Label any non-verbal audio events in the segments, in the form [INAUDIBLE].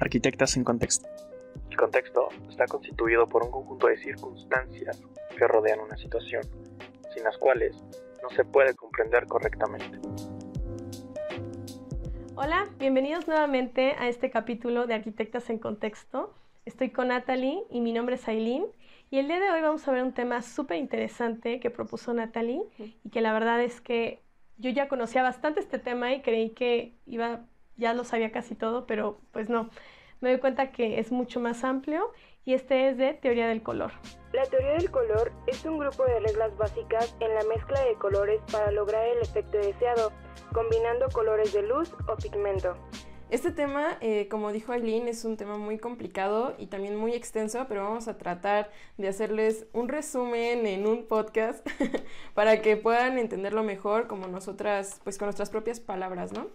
Arquitectas en contexto. El contexto está constituido por un conjunto de circunstancias que rodean una situación, sin las cuales no se puede comprender correctamente. Hola, bienvenidos nuevamente a este capítulo de Arquitectas en Contexto. Estoy con Natalie y mi nombre es Aileen y el día de hoy vamos a ver un tema súper interesante que propuso Natalie y que la verdad es que yo ya conocía bastante este tema y creí que iba ya lo sabía casi todo, pero pues no. Me doy cuenta que es mucho más amplio y este es de teoría del color. La teoría del color es un grupo de reglas básicas en la mezcla de colores para lograr el efecto deseado, combinando colores de luz o pigmento. Este tema, eh, como dijo Aileen, es un tema muy complicado y también muy extenso, pero vamos a tratar de hacerles un resumen en un podcast [LAUGHS] para que puedan entenderlo mejor como nosotras, pues con nuestras propias palabras, ¿no?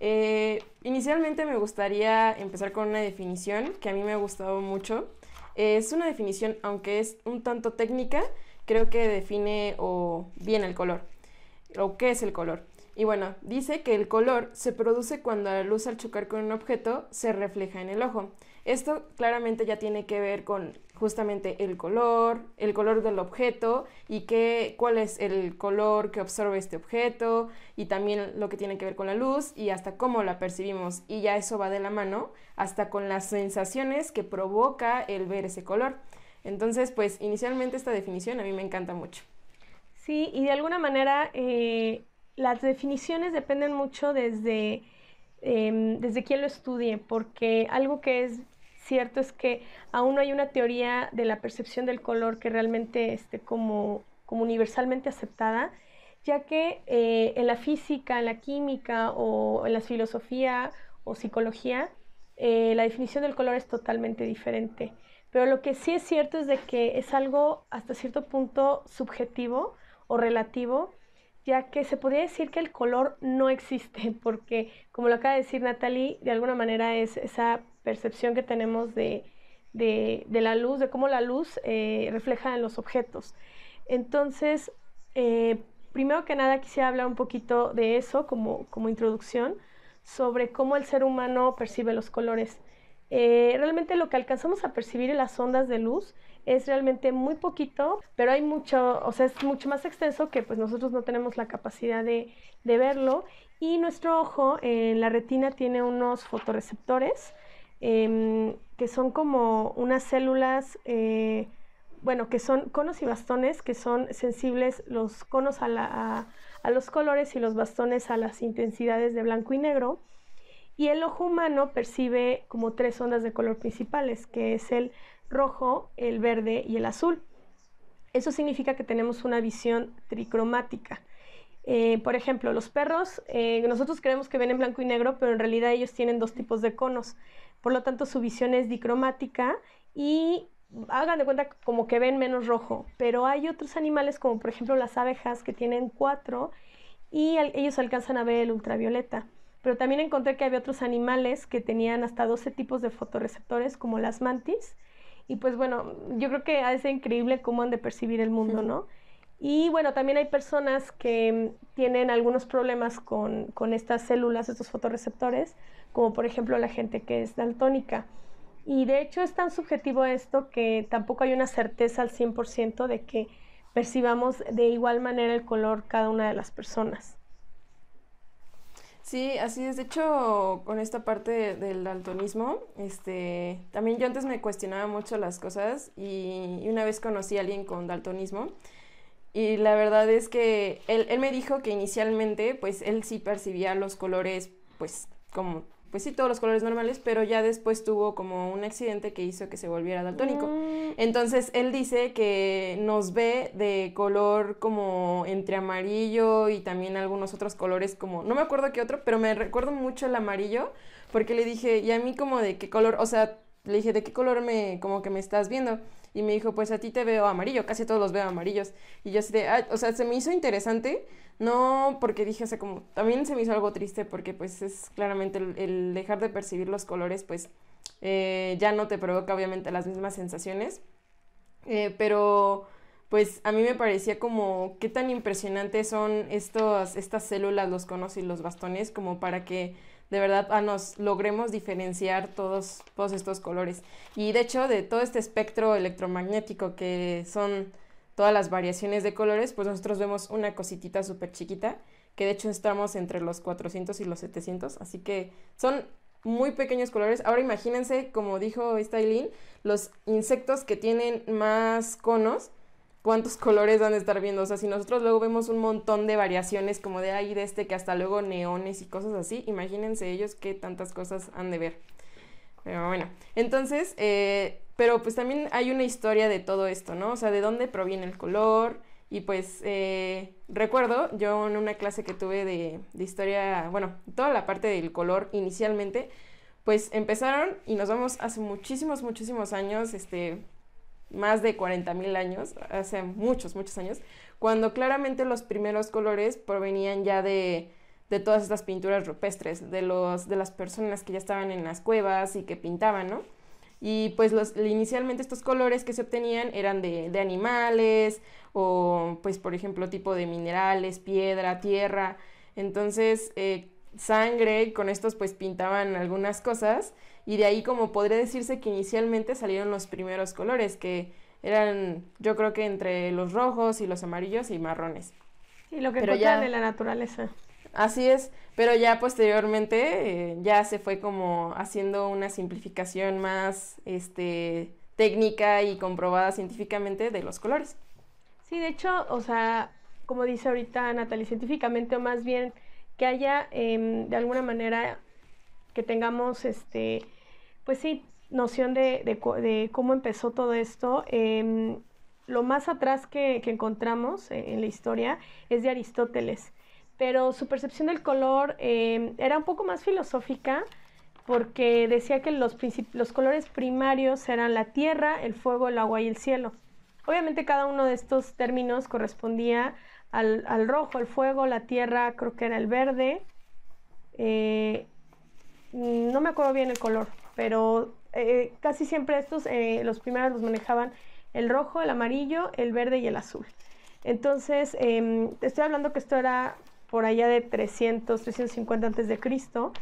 Eh, inicialmente me gustaría empezar con una definición que a mí me ha gustado mucho. Es una definición, aunque es un tanto técnica, creo que define o bien el color, o qué es el color. Y bueno, dice que el color se produce cuando la luz al chocar con un objeto se refleja en el ojo. Esto claramente ya tiene que ver con justamente el color, el color del objeto y qué, cuál es el color que absorbe este objeto y también lo que tiene que ver con la luz y hasta cómo la percibimos. Y ya eso va de la mano hasta con las sensaciones que provoca el ver ese color. Entonces, pues inicialmente esta definición a mí me encanta mucho. Sí, y de alguna manera eh, las definiciones dependen mucho desde, em, desde quién lo estudie, porque algo que es cierto es que aún no hay una teoría de la percepción del color que realmente esté como, como universalmente aceptada, ya que eh, en la física, en la química o en la filosofía o psicología, eh, la definición del color es totalmente diferente. Pero lo que sí es cierto es de que es algo hasta cierto punto subjetivo o relativo, ya que se podría decir que el color no existe, [LAUGHS] porque como lo acaba de decir Natalie, de alguna manera es esa percepción que tenemos de, de, la luz, de cómo la luz eh, refleja en los objetos. Entonces, eh, primero que nada quisiera hablar un poquito de eso como, introducción, sobre cómo el ser humano percibe los colores. Eh, realmente lo que alcanzamos a percibir en las ondas de luz es realmente muy poquito, pero hay mucho, o sea, es mucho más extenso que pues nosotros no tenemos la capacidad de, de verlo. Y nuestro ojo en la retina tiene unos fotoreceptores Em, que son como unas células, eh, bueno, que son conos y bastones, que son sensibles los conos a, los colores y los bastones a las intensidades de blanco y negro. Y el ojo humano percibe como tres ondas de color principales, que es el rojo, el verde y el azul. Eso significa que tenemos una visión tricromática. Eh, por ejemplo, los perros, eh, nosotros creemos que ven en blanco y negro, pero en realidad ellos tienen dos tipos de conos por lo tanto su visión es dicromática y hagan de cuenta como que ven menos rojo, pero hay otros animales como por ejemplo las abejas que tienen cuatro y ellos alcanzan a ver el ultravioleta. Pero también encontré que había otros animales que tenían hasta 12 tipos de fotorreceptores como las mantis. Y pues bueno, yo creo que es increíble cómo han de percibir el mundo, ¿no? Y bueno, también hay personas que tienen algunos problemas con, estas células, estos fotorreceptores, como por ejemplo la gente que es daltónica. Y de hecho es tan subjetivo esto que tampoco hay una certeza al 100% de que percibamos de igual manera el color cada una de las personas. Sí, así es. De hecho, con esta parte del daltonismo, este, también yo antes me cuestionaba mucho las cosas y una vez conocí a alguien con daltonismo y la verdad es que él, él, me dijo que inicialmente, pues él sí percibía los colores, pues como, pues sí, todos los colores normales, pero ya después tuvo como un accidente que hizo que se volviera daltónico. Mm. Entonces él dice que nos ve de color como entre amarillo y también algunos otros colores como, no me acuerdo qué otro, pero me recuerdo mucho el amarillo, porque le dije, ¿y a mí como de qué color? O sea, le dije, ¿de qué color me, como que me estás viendo? y me dijo, pues a ti te veo amarillo, casi todos los veo amarillos. Y yo así de, ah, o sea, se me hizo interesante, no porque dije, o sea, como, también se me hizo algo triste porque pues es claramente el, dejar de percibir los colores, pues eh, ya no te provoca obviamente las mismas sensaciones, eh, pero pues a mí me parecía como qué tan impresionantes son estos, estas células, los conos y los bastones, como para que de verdad ah, nos logremos diferenciar todos, estos colores. Y de hecho, de todo este espectro electromagnético que son todas las variaciones de colores, pues nosotros vemos una cositita súper chiquita, que de hecho estamos entre los 400 y los 700, así que son muy pequeños colores. Ahora imagínense, como dijo esta los insectos que tienen más conos, cuántos colores van a estar viendo. O sea, si nosotros luego vemos un montón de variaciones como de ahí, de este, que hasta luego neones y cosas así, imagínense ellos qué tantas cosas han de ver. Pero bueno, entonces, eh, pero pues también hay una historia de todo esto, ¿no? O sea, de dónde proviene el color. Y pues eh, recuerdo yo en una clase que tuve de, de historia, bueno, toda la parte del color inicialmente, pues empezaron y nos vamos hace muchísimos, muchísimos años, este, más de mil años, hace muchos, muchos años, cuando claramente los primeros colores provenían ya de, todas estas pinturas rupestres, de, las personas que ya estaban en las cuevas y que pintaban, ¿no? Y pues inicialmente estos colores que se obtenían eran de, animales o pues por ejemplo tipo de minerales, piedra, tierra. Entonces eh, sangre, con estos pues pintaban algunas cosas y de ahí como podría decirse que inicialmente salieron los primeros colores, que eran yo creo que entre los rojos y los amarillos y marrones. Y lo que pero de la naturaleza. Así es, pero ya posteriormente eh, ya se fue como haciendo una simplificación más este, técnica y comprobada científicamente de los colores. Sí, de hecho, o sea, como dice ahorita Natalie, científicamente o más bien que haya em, de alguna manera que tengamos este pues sí, noción de, cómo empezó todo esto. Em, lo más atrás que, encontramos eh, en, la historia es de Aristóteles, pero su percepción del color em, era un poco más filosófica porque decía que los, colores primarios eran la tierra, el fuego, el agua y el cielo. Obviamente cada uno de estos términos correspondía al, rojo, al fuego, la tierra, creo que era el verde. Eh, no me acuerdo bien el color, pero eh, casi siempre estos, eh, los primeros los manejaban el rojo, el amarillo, el verde y el azul. Entonces, em, estoy hablando que esto era por allá de 300, 350 antes de Cristo.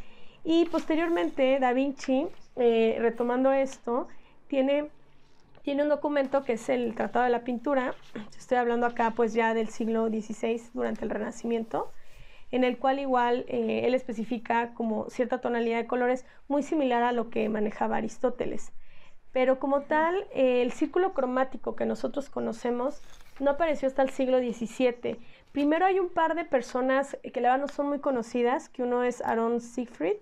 Y posteriormente, Da Vinci, eh, retomando esto, tiene, tiene un documento que es el Tratado de la Pintura. Estoy hablando acá pues ya del siglo XVI, durante el Renacimiento en el cual igual eh, él especifica como cierta tonalidad de colores muy similar a lo que manejaba Aristóteles. Pero como tal, eh, el círculo cromático que nosotros conocemos no apareció hasta el siglo XVII. Primero hay un par de personas que la verdad no son muy conocidas, que uno es Aaron Siegfried,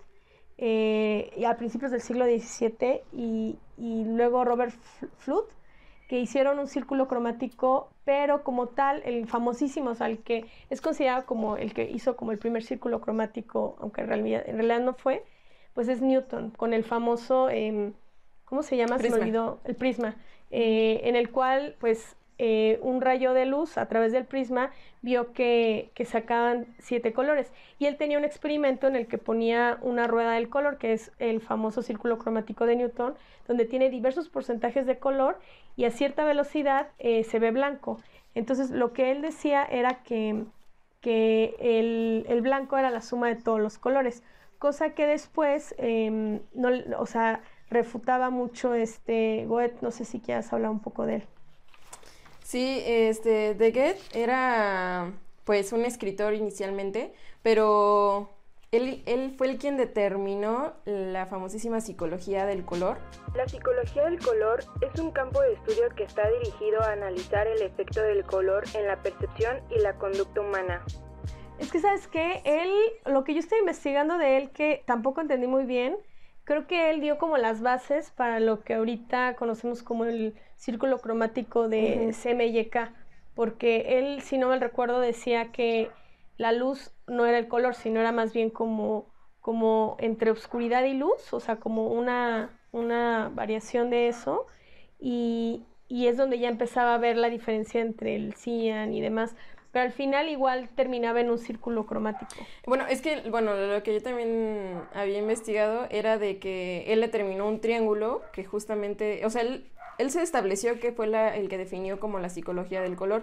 eh, a principios del siglo XVII, y, y luego Robert Fludd, que hicieron un círculo cromático, pero como tal, el famosísimo, o sea, el que es considerado como el que hizo como el primer círculo cromático, aunque en realidad, en realidad no fue, pues es Newton, con el famoso, em, ¿cómo se llama? Prisma. Se el prisma, eh, en el cual, pues, eh, un rayo de luz a través del prisma, vio que, sacaban siete colores. Y él tenía un experimento en el que ponía una rueda del color, que es el famoso círculo cromático de Newton, donde tiene diversos porcentajes de color y a cierta velocidad eh, se ve blanco. Entonces lo que él decía era que, el, blanco era la suma de todos los colores, cosa que después, em, no, o sea, refutaba mucho este Goethe, no sé si quieras hablar un poco de él. Sí, este, De Goethe era pues un escritor inicialmente, pero él, él, fue el quien determinó la famosísima psicología del color. La psicología del color es un campo de estudio que está dirigido a analizar el efecto del color en la percepción y la conducta humana. Es que, ¿sabes qué? Él, lo que yo estoy investigando de él, que tampoco entendí muy bien, creo que él dio como las bases para lo que ahorita conocemos como el círculo cromático de uh CMYK, porque él, si no me recuerdo, decía que la luz no era el color, sino era más bien como, como entre oscuridad y luz, o sea, como una, una variación de eso, y, y es donde ya empezaba a ver la diferencia entre el cian y demás. Pero al final igual terminaba en un círculo cromático. Bueno, es que, bueno, lo que yo también había investigado era de que él determinó terminó un triángulo que justamente, o sea, él, se estableció que fue la, el que definió como la psicología del color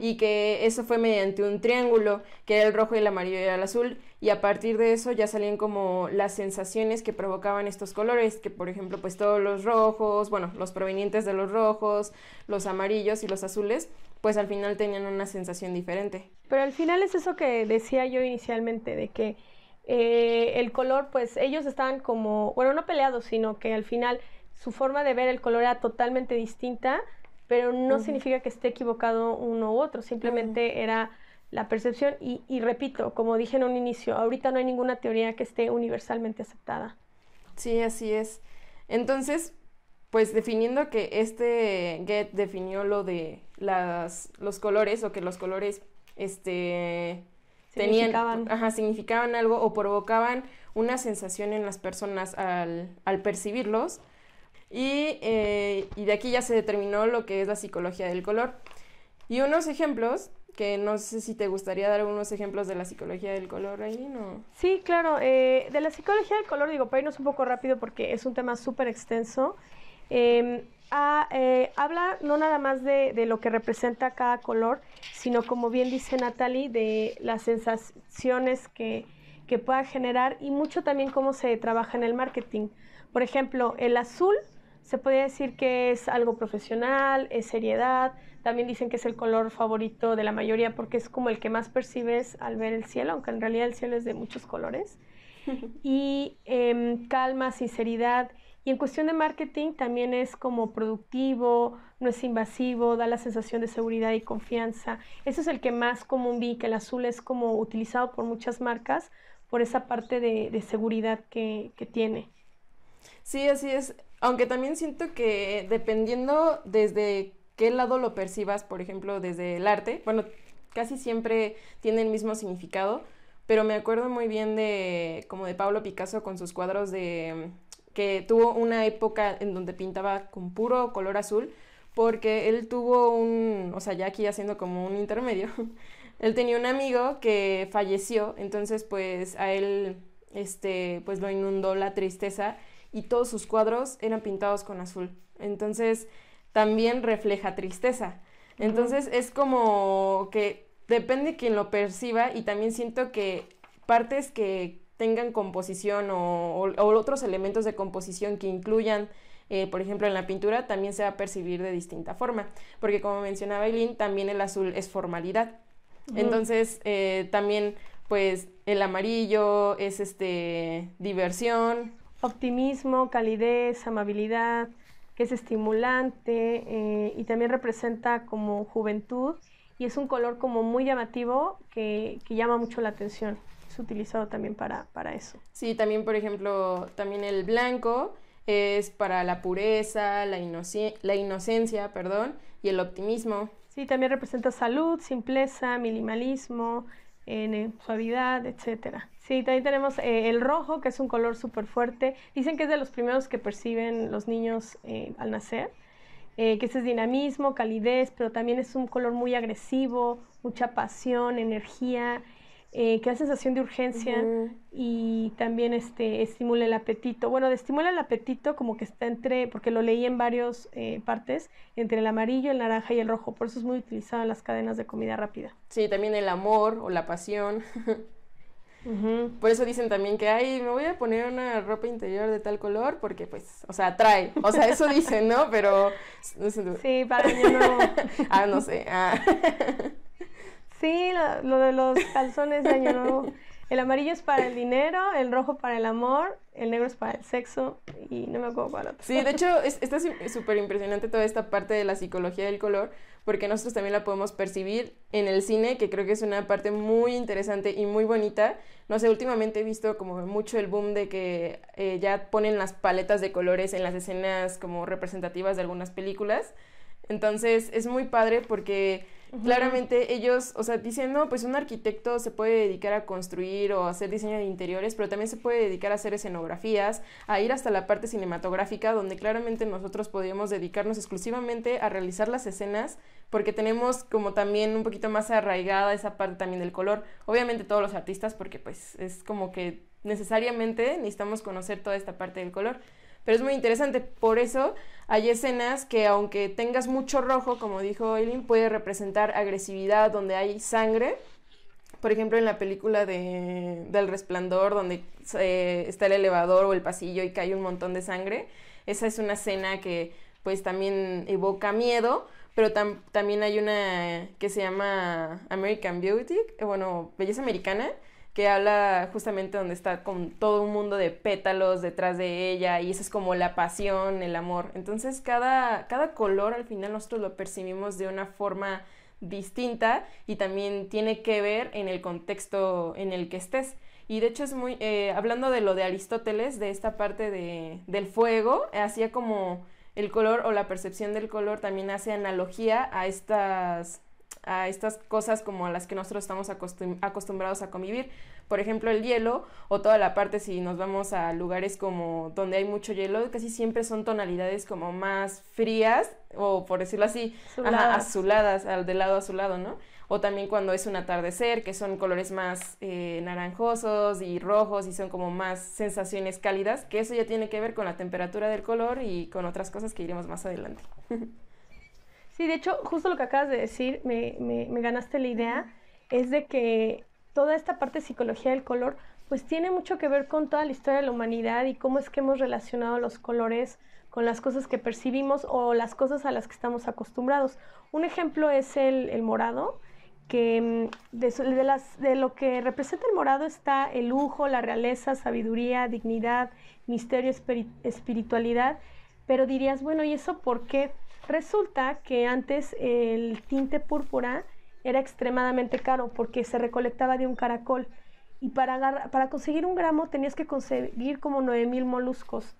y que eso fue mediante un triángulo, que era el rojo, y el amarillo y el azul, y a partir de eso ya salían como las sensaciones que provocaban estos colores, que por ejemplo pues todos los rojos, bueno, los provenientes de los rojos, los amarillos y los azules, pues al final tenían una sensación diferente. Pero al final es eso que decía yo inicialmente, de que eh, el color, pues ellos estaban como, bueno, no peleados, sino que al final su forma de ver el color era totalmente distinta, pero no significa que esté equivocado uno u otro, simplemente era la percepción y, y, repito, como dije en un inicio, ahorita no hay ninguna teoría que esté universalmente aceptada. Sí, así es. Entonces, pues definiendo que este Get definió lo de las, los colores o que los colores este, tenían, ajá, significaban algo o provocaban una sensación en las personas al, al percibirlos. Eh, y, de aquí ya se determinó lo que es la psicología del color. Y unos ejemplos, que no sé si te gustaría dar algunos ejemplos de la psicología del color, ahí ¿no? Sí, claro. Eh, de la psicología del color, digo, para irnos un poco rápido porque es un tema súper extenso. Em, eh, habla no nada más de, lo que representa cada color, sino como bien dice Natalie, de las sensaciones que, que pueda generar y mucho también cómo se trabaja en el marketing. Por ejemplo, el azul se podría decir que es algo profesional, es seriedad, también dicen que es el color favorito de la mayoría porque es como el que más percibes al ver el cielo, aunque en realidad el cielo es de muchos colores. [LAUGHS] y em, calma, sinceridad y en cuestión de marketing también es como productivo, no es invasivo, da la sensación de seguridad y confianza. eso es el que más común vi, que el azul es como utilizado por muchas marcas por esa parte de, seguridad que, que tiene. Sí, así es. Aunque también siento que dependiendo desde qué lado lo percibas, por ejemplo, desde el arte, bueno, casi siempre tiene el mismo significado, pero me acuerdo muy bien de como de Pablo Picasso con sus cuadros de que tuvo una época en donde pintaba con puro color azul, porque él tuvo un, o sea, ya aquí haciendo como un intermedio, [LAUGHS] él tenía un amigo que falleció, entonces pues a él, este, pues lo inundó la tristeza y todos sus cuadros eran pintados con azul, entonces también refleja tristeza. Entonces es como que depende quien lo perciba y también siento que partes que tengan composición o, otros elementos de composición que incluyan eh, por ejemplo, en la pintura también se va a percibir de distinta forma, porque como mencionaba Eileen, también el azul es formalidad. Entonces, eh, también, pues, el amarillo es este diversión. Optimismo, calidez, amabilidad, que es estimulante eh, y también representa como juventud y es un color como muy llamativo que llama mucho la atención utilizado también para, para eso. Sí, también, por ejemplo, también el blanco es para la pureza, la, la inocencia, perdón, y el optimismo. Sí, también representa salud, simpleza, minimalismo, en suavidad, etcétera. Sí, también tenemos eh, el rojo, que es un color súper fuerte. Dicen que es de los primeros que perciben los niños eh, al nacer, eh, que ese es dinamismo, calidez, pero también es un color muy agresivo, mucha pasión, energía eh, que da sensación de urgencia y también este, estimula el apetito. Bueno, estimula el apetito como que está entre, porque lo leí en varias eh, partes, entre el amarillo, el naranja y el rojo. Por eso es muy utilizado en las cadenas de comida rápida. Sí, también el amor o la pasión. Por eso dicen también que, ay, me voy a poner una ropa interior de tal color porque, pues, o sea, trae, O sea, eso dicen, ¿no? Pero... No sé. Sí, para mí no. [LAUGHS] ah, no sé. Ah. [LAUGHS] Sí, lo, de los calzones de año El amarillo es para el dinero, el rojo para el amor, el negro es para el sexo y no me acuerdo cuál otro. Sí, de hecho, está súper impresionante toda esta parte de la psicología del color, porque nosotros también la podemos percibir en el cine, que creo que es una parte muy interesante y muy bonita. No sé, últimamente he visto como mucho el boom de que eh, ya ponen las paletas de colores en las escenas como representativas de algunas películas. Entonces, es muy padre porque Claramente ellos, o sea, dicen, no, pues un arquitecto se puede dedicar a construir o hacer diseño de interiores, pero también se puede dedicar a hacer escenografías, a ir hasta la parte cinematográfica, donde claramente nosotros podíamos dedicarnos exclusivamente a realizar las escenas, porque tenemos como también un poquito más arraigada esa parte también del color. Obviamente todos los artistas, porque pues es como que necesariamente necesitamos conocer toda esta parte del color pero es muy interesante. Por eso hay escenas que aunque tengas mucho rojo, como dijo Eileen, puede representar agresividad donde hay sangre. Por ejemplo, en la película de, del resplandor, donde eh, está el elevador o el pasillo y cae un montón de sangre, esa es una escena que pues también evoca miedo, pero también hay una que se llama American Beauty, bueno, Belleza Americana, que habla justamente donde está con todo un mundo de pétalos detrás de ella y eso es como la pasión, el amor. Entonces cada, cada color al final nosotros lo percibimos de una forma distinta y también tiene que ver en el contexto en el que estés. Y de hecho es muy, eh, hablando de lo de Aristóteles, de esta parte de, del fuego, hacía como el color o la percepción del color también hace analogía a estas a estas cosas como a las que nosotros estamos acostumbrados a convivir. Por ejemplo, el hielo o toda la parte si nos vamos a lugares como donde hay mucho hielo, casi siempre son tonalidades como más frías o por decirlo así, azuladas, al de lado azulado, ¿no? O también cuando es un atardecer, que son colores más eh, naranjosos y rojos y son como más sensaciones cálidas, que eso ya tiene que ver con la temperatura del color y con otras cosas que iremos más adelante. [LAUGHS] Sí, de hecho, justo lo que acabas de decir, me, ganaste la idea, es de que toda esta parte de psicología del color, pues tiene mucho que ver con toda la historia de la humanidad y cómo es que hemos relacionado los colores con las cosas que percibimos o las cosas a las que estamos acostumbrados. Un ejemplo es el, morado, que mm, de, de lo que representa el morado está el lujo, la realeza, sabiduría, dignidad, misterio, espiritualidad. Pero dirías, bueno, ¿y eso por qué? Resulta que antes el tinte púrpura era extremadamente caro porque se recolectaba de un caracol y para, para conseguir un gramo tenías que conseguir como 9000 moluscos.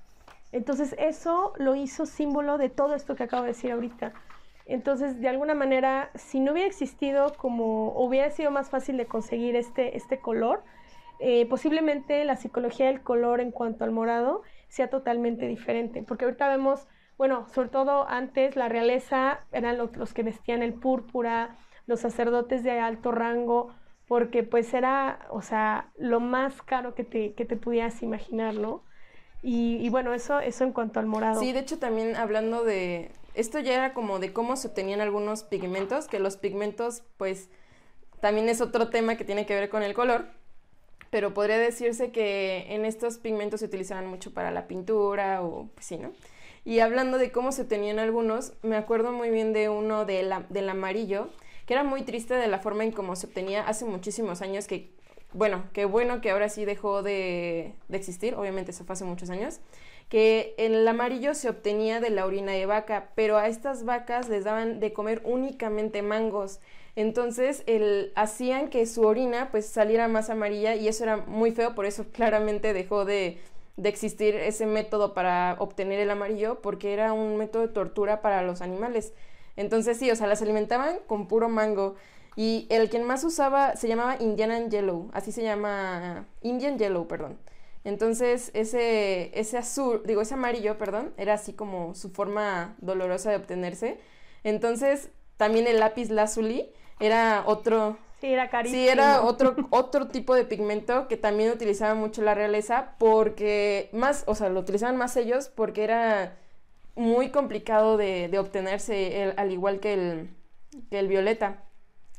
Entonces eso lo hizo símbolo de todo esto que acabo de decir ahorita. Entonces, de alguna manera, si no hubiera existido como hubiera sido más fácil de conseguir este, este color, eh, posiblemente la psicología del color en cuanto al morado sea totalmente diferente. Porque ahorita vemos bueno, sobre todo antes la realeza eran los que vestían el púrpura, los sacerdotes de alto rango, porque pues era, o sea, lo más caro que te, que pudieras imaginar, ¿no? Y, bueno, eso, eso en cuanto al morado. Sí, de hecho también hablando de, esto ya era como de cómo se obtenían algunos pigmentos, que los pigmentos pues también es otro tema que tiene que ver con el color, pero podría decirse que en estos pigmentos se utilizaban mucho para la pintura o pues sí, ¿no? Y hablando de cómo se tenían algunos, me acuerdo muy bien de uno de del amarillo, que era muy triste de la forma en cómo se obtenía hace muchísimos años, que bueno, qué bueno que ahora sí dejó de, existir, obviamente eso fue hace muchos años, que el amarillo se obtenía de la orina de vaca, pero a estas vacas les daban de comer únicamente mangos. Entonces el, hacían que su orina pues saliera más amarilla y eso era muy feo, por eso [LAUGHS] claramente dejó de, de existir ese método para obtener el amarillo porque era un método de tortura para los animales. Entonces sí, o sea, las alimentaban con puro mango. Y el quien más usaba se llamaba Indian Yellow, así se llama Indian Yellow, perdón. Entonces ese, ese azul, digo, ese amarillo, perdón, era así como su forma dolorosa de obtenerse. Entonces también el lápiz lazuli era otro Sí, era carísimo. Sí, era otro, otro tipo de pigmento que también utilizaba mucho la realeza porque más, o sea, lo utilizaban más ellos porque era muy complicado de, obtenerse, al igual que el, el violeta.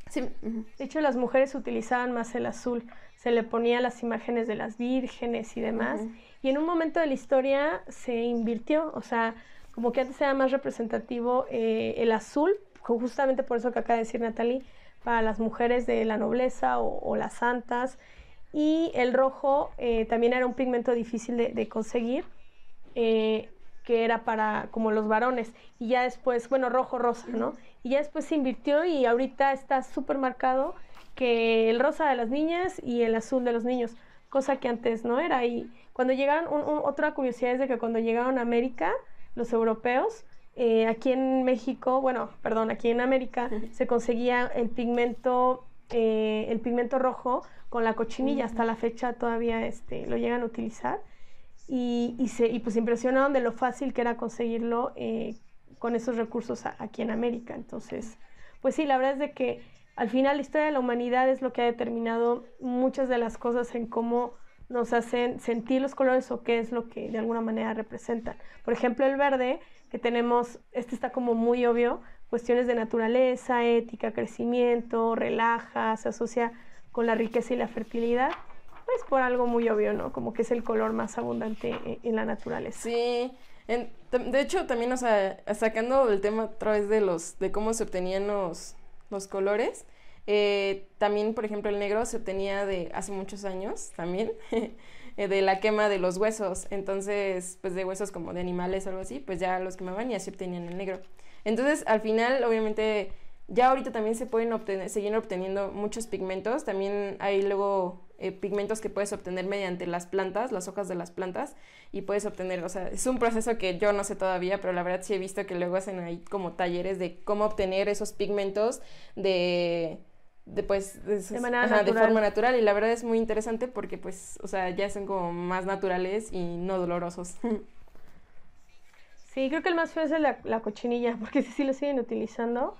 Sí. De hecho, las mujeres utilizaban más el azul, se le ponía las imágenes de las vírgenes y demás, y en un momento de la historia se invirtió, o sea, como que antes era más representativo eh, el azul, justamente por eso que acaba de decir Natalie, para las mujeres de la nobleza o, las santas. Y el rojo eh, también era un pigmento difícil de, conseguir, eh, que era para como los varones. Y ya después, bueno, rojo, rosa, ¿no? Y ya después se invirtió y ahorita está súper marcado que el rosa de las niñas y el azul de los niños, cosa que antes no era. Y cuando llegaron, otra curiosidad es de que cuando llegaron a América, los europeos, eh, aquí en México, bueno, perdón, aquí en América se conseguía el pigmento, eh, el pigmento rojo con la cochinilla. Hasta la fecha todavía este, lo llegan a utilizar. Y, se, pues impresionaron de lo fácil que era conseguirlo eh, con esos recursos aquí en América. Entonces, pues sí, la verdad es de que al final la historia de la humanidad es lo que ha determinado muchas de las cosas en cómo nos hacen sentir los colores o qué es lo que de alguna manera representan. Por ejemplo, el verde que tenemos, este está como muy obvio, cuestiones de naturaleza, ética, crecimiento, relaja, se asocia con la riqueza y la fertilidad, pues por algo muy obvio, ¿no? Como que es el color más abundante e-, en, la naturaleza. Sí, de hecho también, sacando el tema a través de los, de cómo se obtenían los, los colores, eh, también, por ejemplo, el negro se obtenía de hace muchos años también. [LAUGHS] Eh, de la quema de los huesos. Entonces, pues de huesos como de animales o algo así, pues ya los quemaban y así obtenían el negro. Entonces, al final, obviamente, ya ahorita también se pueden obtener, seguir obteniendo muchos pigmentos. También hay luego eh, pigmentos que puedes obtener mediante las plantas, las hojas de las plantas, y puedes obtener, o sea, es un proceso que yo no sé todavía, pero la verdad sí he visto que luego hacen ahí como talleres de cómo obtener esos pigmentos de de, pues, de, de, forma natural y la verdad es muy interesante porque pues, o sea, ya son como más naturales y no dolorosos. [LAUGHS] Sí, creo que el más feo es la, la cochinilla [LAUGHS] porque sí, lo siguen utilizando.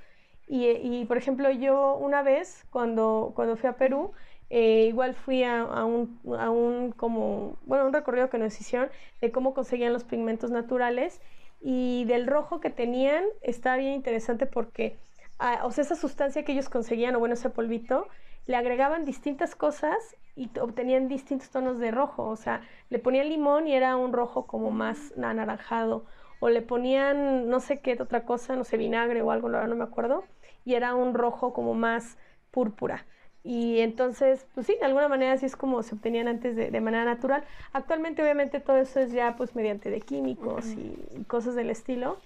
Y, y, por ejemplo, yo una vez cuando, cuando fui a Perú, eh, igual fui a, un, a un como, bueno, un recorrido que nos hicieron de cómo conseguían los pigmentos naturales y del rojo que tenían está bien interesante porque o sea, esa sustancia que ellos conseguían, o bueno, ese polvito, le agregaban distintas cosas y obtenían distintos tonos de rojo. O sea, le ponían limón y era un rojo como más anaranjado. O le ponían no sé qué otra cosa, no sé, vinagre o algo, no me acuerdo. Y era un rojo como más púrpura. Y entonces, pues sí, de alguna manera así es como se obtenían antes de, manera natural. Actualmente, obviamente, todo eso es ya pues mediante de químicos y cosas del estilo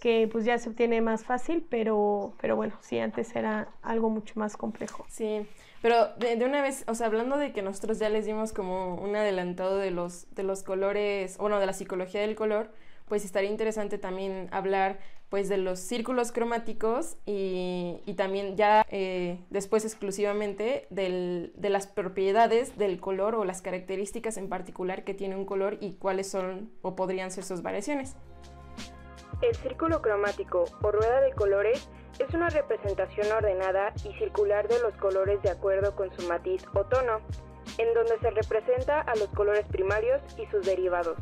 que pues ya se obtiene más fácil, pero, pero bueno, sí, antes era algo mucho más complejo. Sí, pero de, una vez, o sea, hablando de que nosotros ya les dimos como un adelantado de los, de los colores, bueno, de la psicología del color, pues estaría interesante también hablar pues de los círculos cromáticos y, y también ya eh, después exclusivamente del, de las propiedades del color o las características en particular que tiene un color y cuáles son o podrían ser sus variaciones. El círculo cromático o rueda de colores es una representación ordenada y circular de los colores de acuerdo con su matiz o tono, en donde se representa a los colores primarios y sus derivados.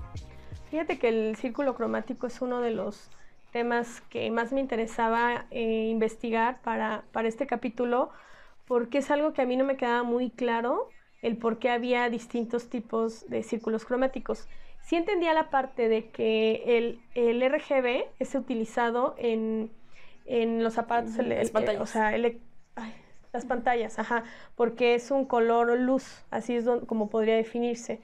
Fíjate que el círculo cromático es uno de los temas que más me interesaba eh, investigar para, para este capítulo, porque es algo que a mí no me quedaba muy claro el por qué había distintos tipos de círculos cromáticos sí entendía la parte de que el, RGB es utilizado en, en los aparatos... El, las eh, pantallas. o sea, las pantallas, ajá, porque es un color luz, así es como podría definirse.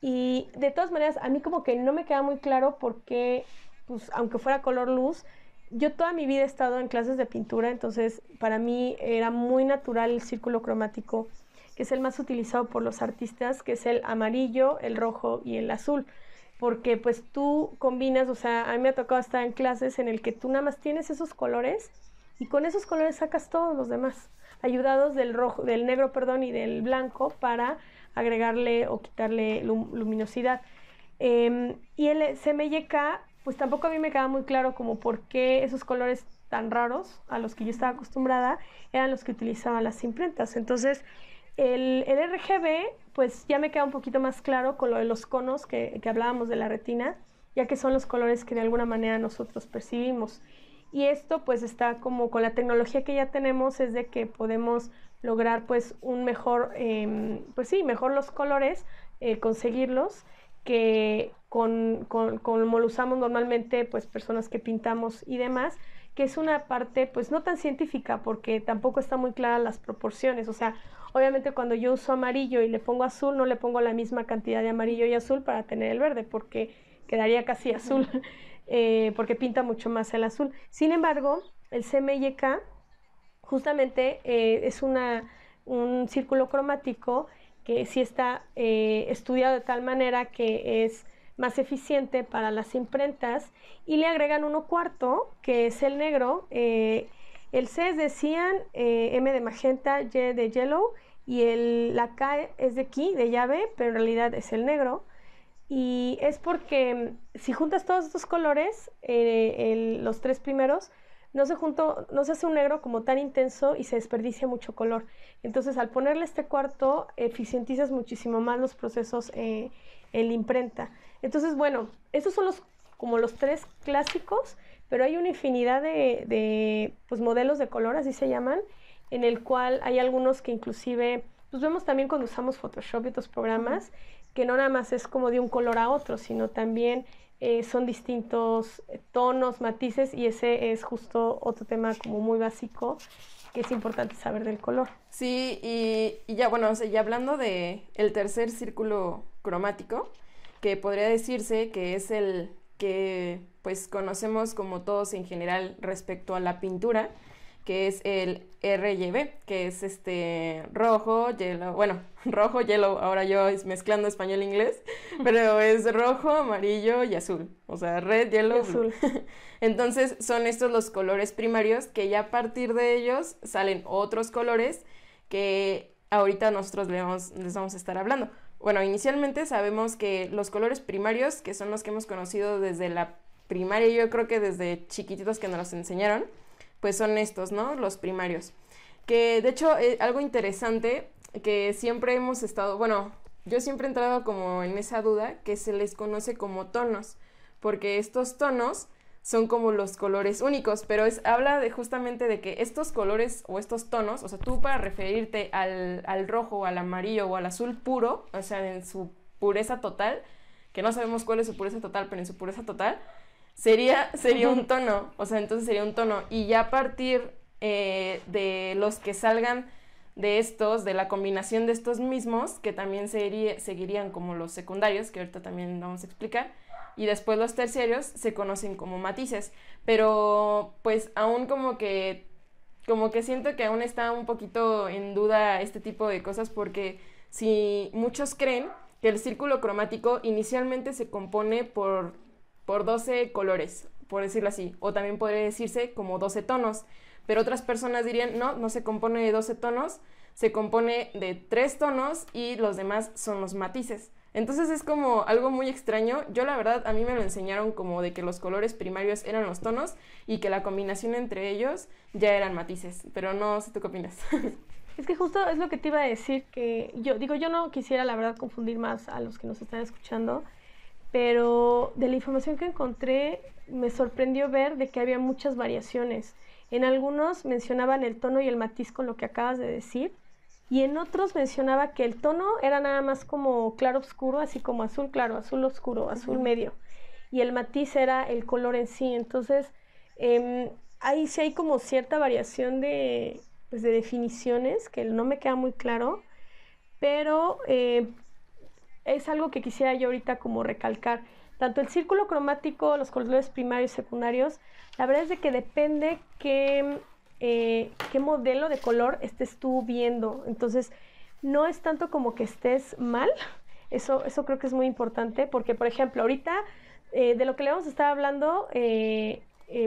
Y de todas maneras, a mí como que no me queda muy claro por qué, pues aunque fuera color luz, yo toda mi vida he estado en clases de pintura, entonces para mí era muy natural el círculo cromático que es el más utilizado por los artistas, que es el amarillo, el rojo y el azul. Porque pues tú combinas, o sea, a mí me ha tocado estar en clases en el que tú nada más tienes esos colores y con esos colores sacas todos los demás, ayudados del rojo, del negro, perdón, y del blanco para agregarle o quitarle luminosidad. Em, y el CMYK, pues tampoco a mí me queda muy claro como por qué esos colores tan raros a los que yo estaba acostumbrada eran los que utilizaban las imprentas. Entonces, el, el, RGB, pues ya me queda un poquito más claro con lo de los conos que, que, hablábamos de la retina, ya que son los colores que de alguna manera nosotros percibimos. Y esto pues está como con la tecnología que ya tenemos, es de que podemos lograr pues un mejor, em, pues sí, mejor los colores, eh, conseguirlos, que con, con, como lo usamos normalmente pues personas que pintamos y demás, que es una parte pues no tan científica porque tampoco está muy clara las proporciones, o sea, Obviamente cuando yo uso amarillo y le pongo azul, no le pongo la misma cantidad de amarillo y azul para tener el verde, porque quedaría casi azul, [LAUGHS] eh, porque pinta mucho más el azul. Sin embargo, el CMYK justamente eh, es un círculo cromático que sí está eh, estudiado de tal manera que es más eficiente para las imprentas y le agregan uno cuarto, que es el negro. El C es de cian, eh, M de magenta, Y de yellow y el, la K es de key, de llave, pero en realidad es el negro. Y es porque mm, si juntas todos estos colores, eh, los tres primeros, no se, junto, no se hace un negro como tan intenso y se desperdicia mucho color. Entonces al ponerle este cuarto, eficientizas muchísimo más los procesos eh, en la imprenta. Entonces, bueno, estos son los, como los tres clásicos, pero hay una infinidad de, pues, modelos de color, así se llaman, en el cual hay algunos que inclusive, pues vemos también cuando usamos Photoshop y otros programas, que no nada más es como de un color a otro, sino también eh, son distintos eh, tonos, matices, y ese es justo otro tema como muy básico que es importante saber del color. Sí, y, ya bueno, o ya hablando de el tercer círculo cromático, que podría decirse que es el que pues conocemos como todos en general respecto a la pintura, que es el RYB, que es este rojo, hielo, bueno, [LAUGHS] rojo, hielo. ahora yo mezclando español e inglés, [LAUGHS] pero es rojo, amarillo y azul, o sea, red, hielo azul. [LAUGHS] Entonces son estos los colores primarios que ya a partir de ellos salen otros colores que ahorita nosotros les vamos a estar hablando. Bueno, inicialmente sabemos que los colores primarios, que son los que hemos conocido desde la primaria, yo creo que desde chiquititos que nos los enseñaron, pues son estos, ¿no? Los primarios. Que de hecho, es eh, algo interesante que siempre hemos estado, bueno, yo siempre he entrado como en esa duda que se les conoce como tonos, porque estos tonos son como los colores únicos, pero es, habla de justamente de que estos colores o estos tonos, o sea, tú para referirte al, rojo, al amarillo o al azul puro, o sea, en su pureza total, que no sabemos cuál es su pureza total, pero en su pureza total, sería, sería un tono, o sea, entonces sería un tono. Y ya a partir eh, de los que salgan de estos, de la combinación de estos mismos, que también seguirían como los secundarios, que ahorita también vamos a explicar, y después los terciarios se conocen como matices, pero pues aún como que como que siento que aún está un poquito en duda este tipo de cosas porque si muchos creen que el círculo cromático inicialmente se compone por, por 12 colores, por decirlo así, o también podría decirse como 12 tonos, pero otras personas dirían, no, no se compone de 12 tonos, se compone de 3 tonos y los demás son los matices. Entonces es como algo muy extraño. Yo la verdad a mí me lo enseñaron como de que los colores primarios eran los tonos y que la combinación entre ellos ya eran matices, pero no sé tú qué opinas. [LAUGHS] Es que justo es lo que te iba a decir, que yo digo, yo no quisiera la verdad confundir más a los que nos están escuchando, pero de la información que encontré me sorprendió ver de que había muchas variaciones. En algunos mencionaban el tono y el matiz con lo que acabas de decir, y en otros mencionaba que el tono era nada más como claro oscuro, así como azul claro, azul oscuro, azul medio, y el matiz era el color en sí. Entonces, em, ahí sí hay como cierta variación pues, de, definiciones que no me queda muy claro, pero eh, es algo que quisiera yo ahorita como recalcar. Tanto el círculo cromático, los colores primarios y secundarios, la verdad es de que depende que eh, qué modelo de color estés tú viendo. Entonces, no es tanto como que estés mal, eso, creo que es muy importante, porque, por ejemplo, ahorita eh, de lo que le vamos a estar hablando, eh,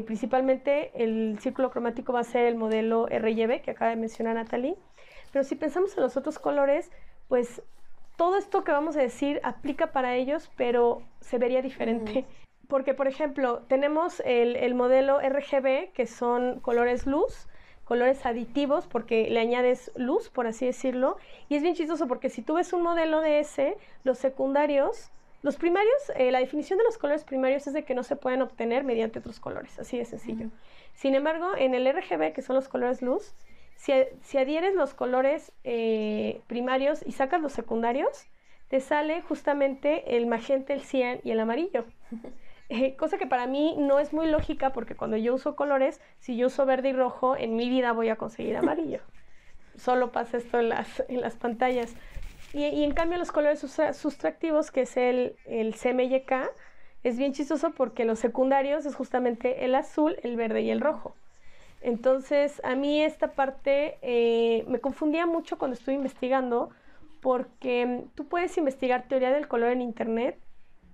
principalmente el círculo cromático va a ser el modelo RYB que acaba de mencionar Natalie, pero si pensamos en los otros colores, pues todo esto que vamos a decir aplica para ellos, pero se vería diferente porque, por ejemplo, tenemos el, el, modelo RGB, que son colores luz, colores aditivos, porque le añades luz, por así decirlo. Y es bien chistoso porque si tú ves un modelo de ese, los secundarios, los primarios, eh, la definición de los colores primarios es de que no se pueden obtener mediante otros colores, así de sencillo. Sin embargo, en el RGB, que son los colores luz, si, adhieres los colores eh, primarios y sacas los secundarios, te sale justamente el magente, el cian y el amarillo. [LAUGHS] Eh, cosa que para mí no es muy lógica porque cuando yo uso colores, si yo uso verde y rojo, en mi vida voy a conseguir amarillo. [LAUGHS] Solo pasa esto en las, en las pantallas. Y, en cambio los colores sustractivos, que es el, el CMYK, es bien chistoso porque los secundarios es justamente el azul, el verde y el rojo. Entonces, a mí esta parte eh, me confundía mucho cuando estuve investigando, porque tú puedes investigar teoría del color en Internet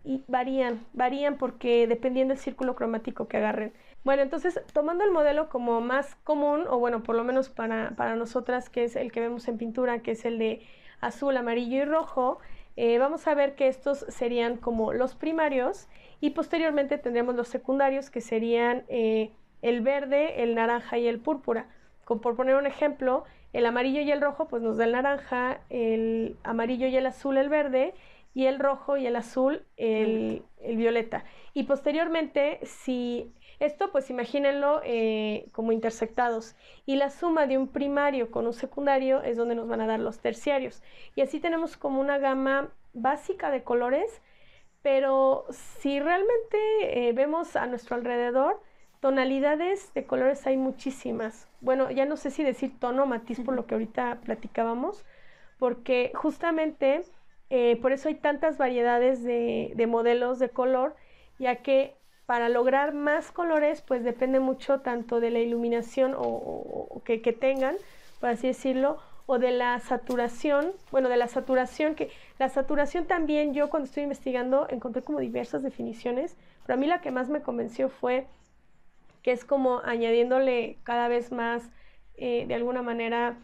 y varían, varían porque dependiendo del círculo cromático que agarren. Bueno, entonces tomando el modelo como más común, o bueno, por lo menos para, para nosotras, que es el que vemos en pintura, que es el de azul, amarillo y rojo, eh, vamos a ver que estos serían como los primarios y posteriormente tendríamos los secundarios que serían eh, el verde, el naranja y el púrpura. Como por poner un ejemplo, el amarillo y el rojo pues nos da el naranja, el amarillo y el azul el verde y el rojo y el azul, el, violeta. Y posteriormente, si esto, pues imagínenlo eh, como intersectados. Y la suma de un primario con un secundario es donde nos van a dar los terciarios. Y así tenemos como una gama básica de colores, pero si realmente eh, vemos a nuestro alrededor, tonalidades de colores hay muchísimas. Bueno, ya no sé si decir tono matiz por lo que ahorita platicábamos, porque justamente eh, por eso hay tantas variedades de, modelos de color, ya que para lograr más colores, pues depende mucho tanto de la iluminación o, que, tengan, por así decirlo, o de la saturación, bueno, de la saturación, que la saturación también yo cuando estoy investigando encontré como diversas definiciones, pero a mí la que más me convenció fue que es como añadiéndole cada vez más, eh, de alguna manera,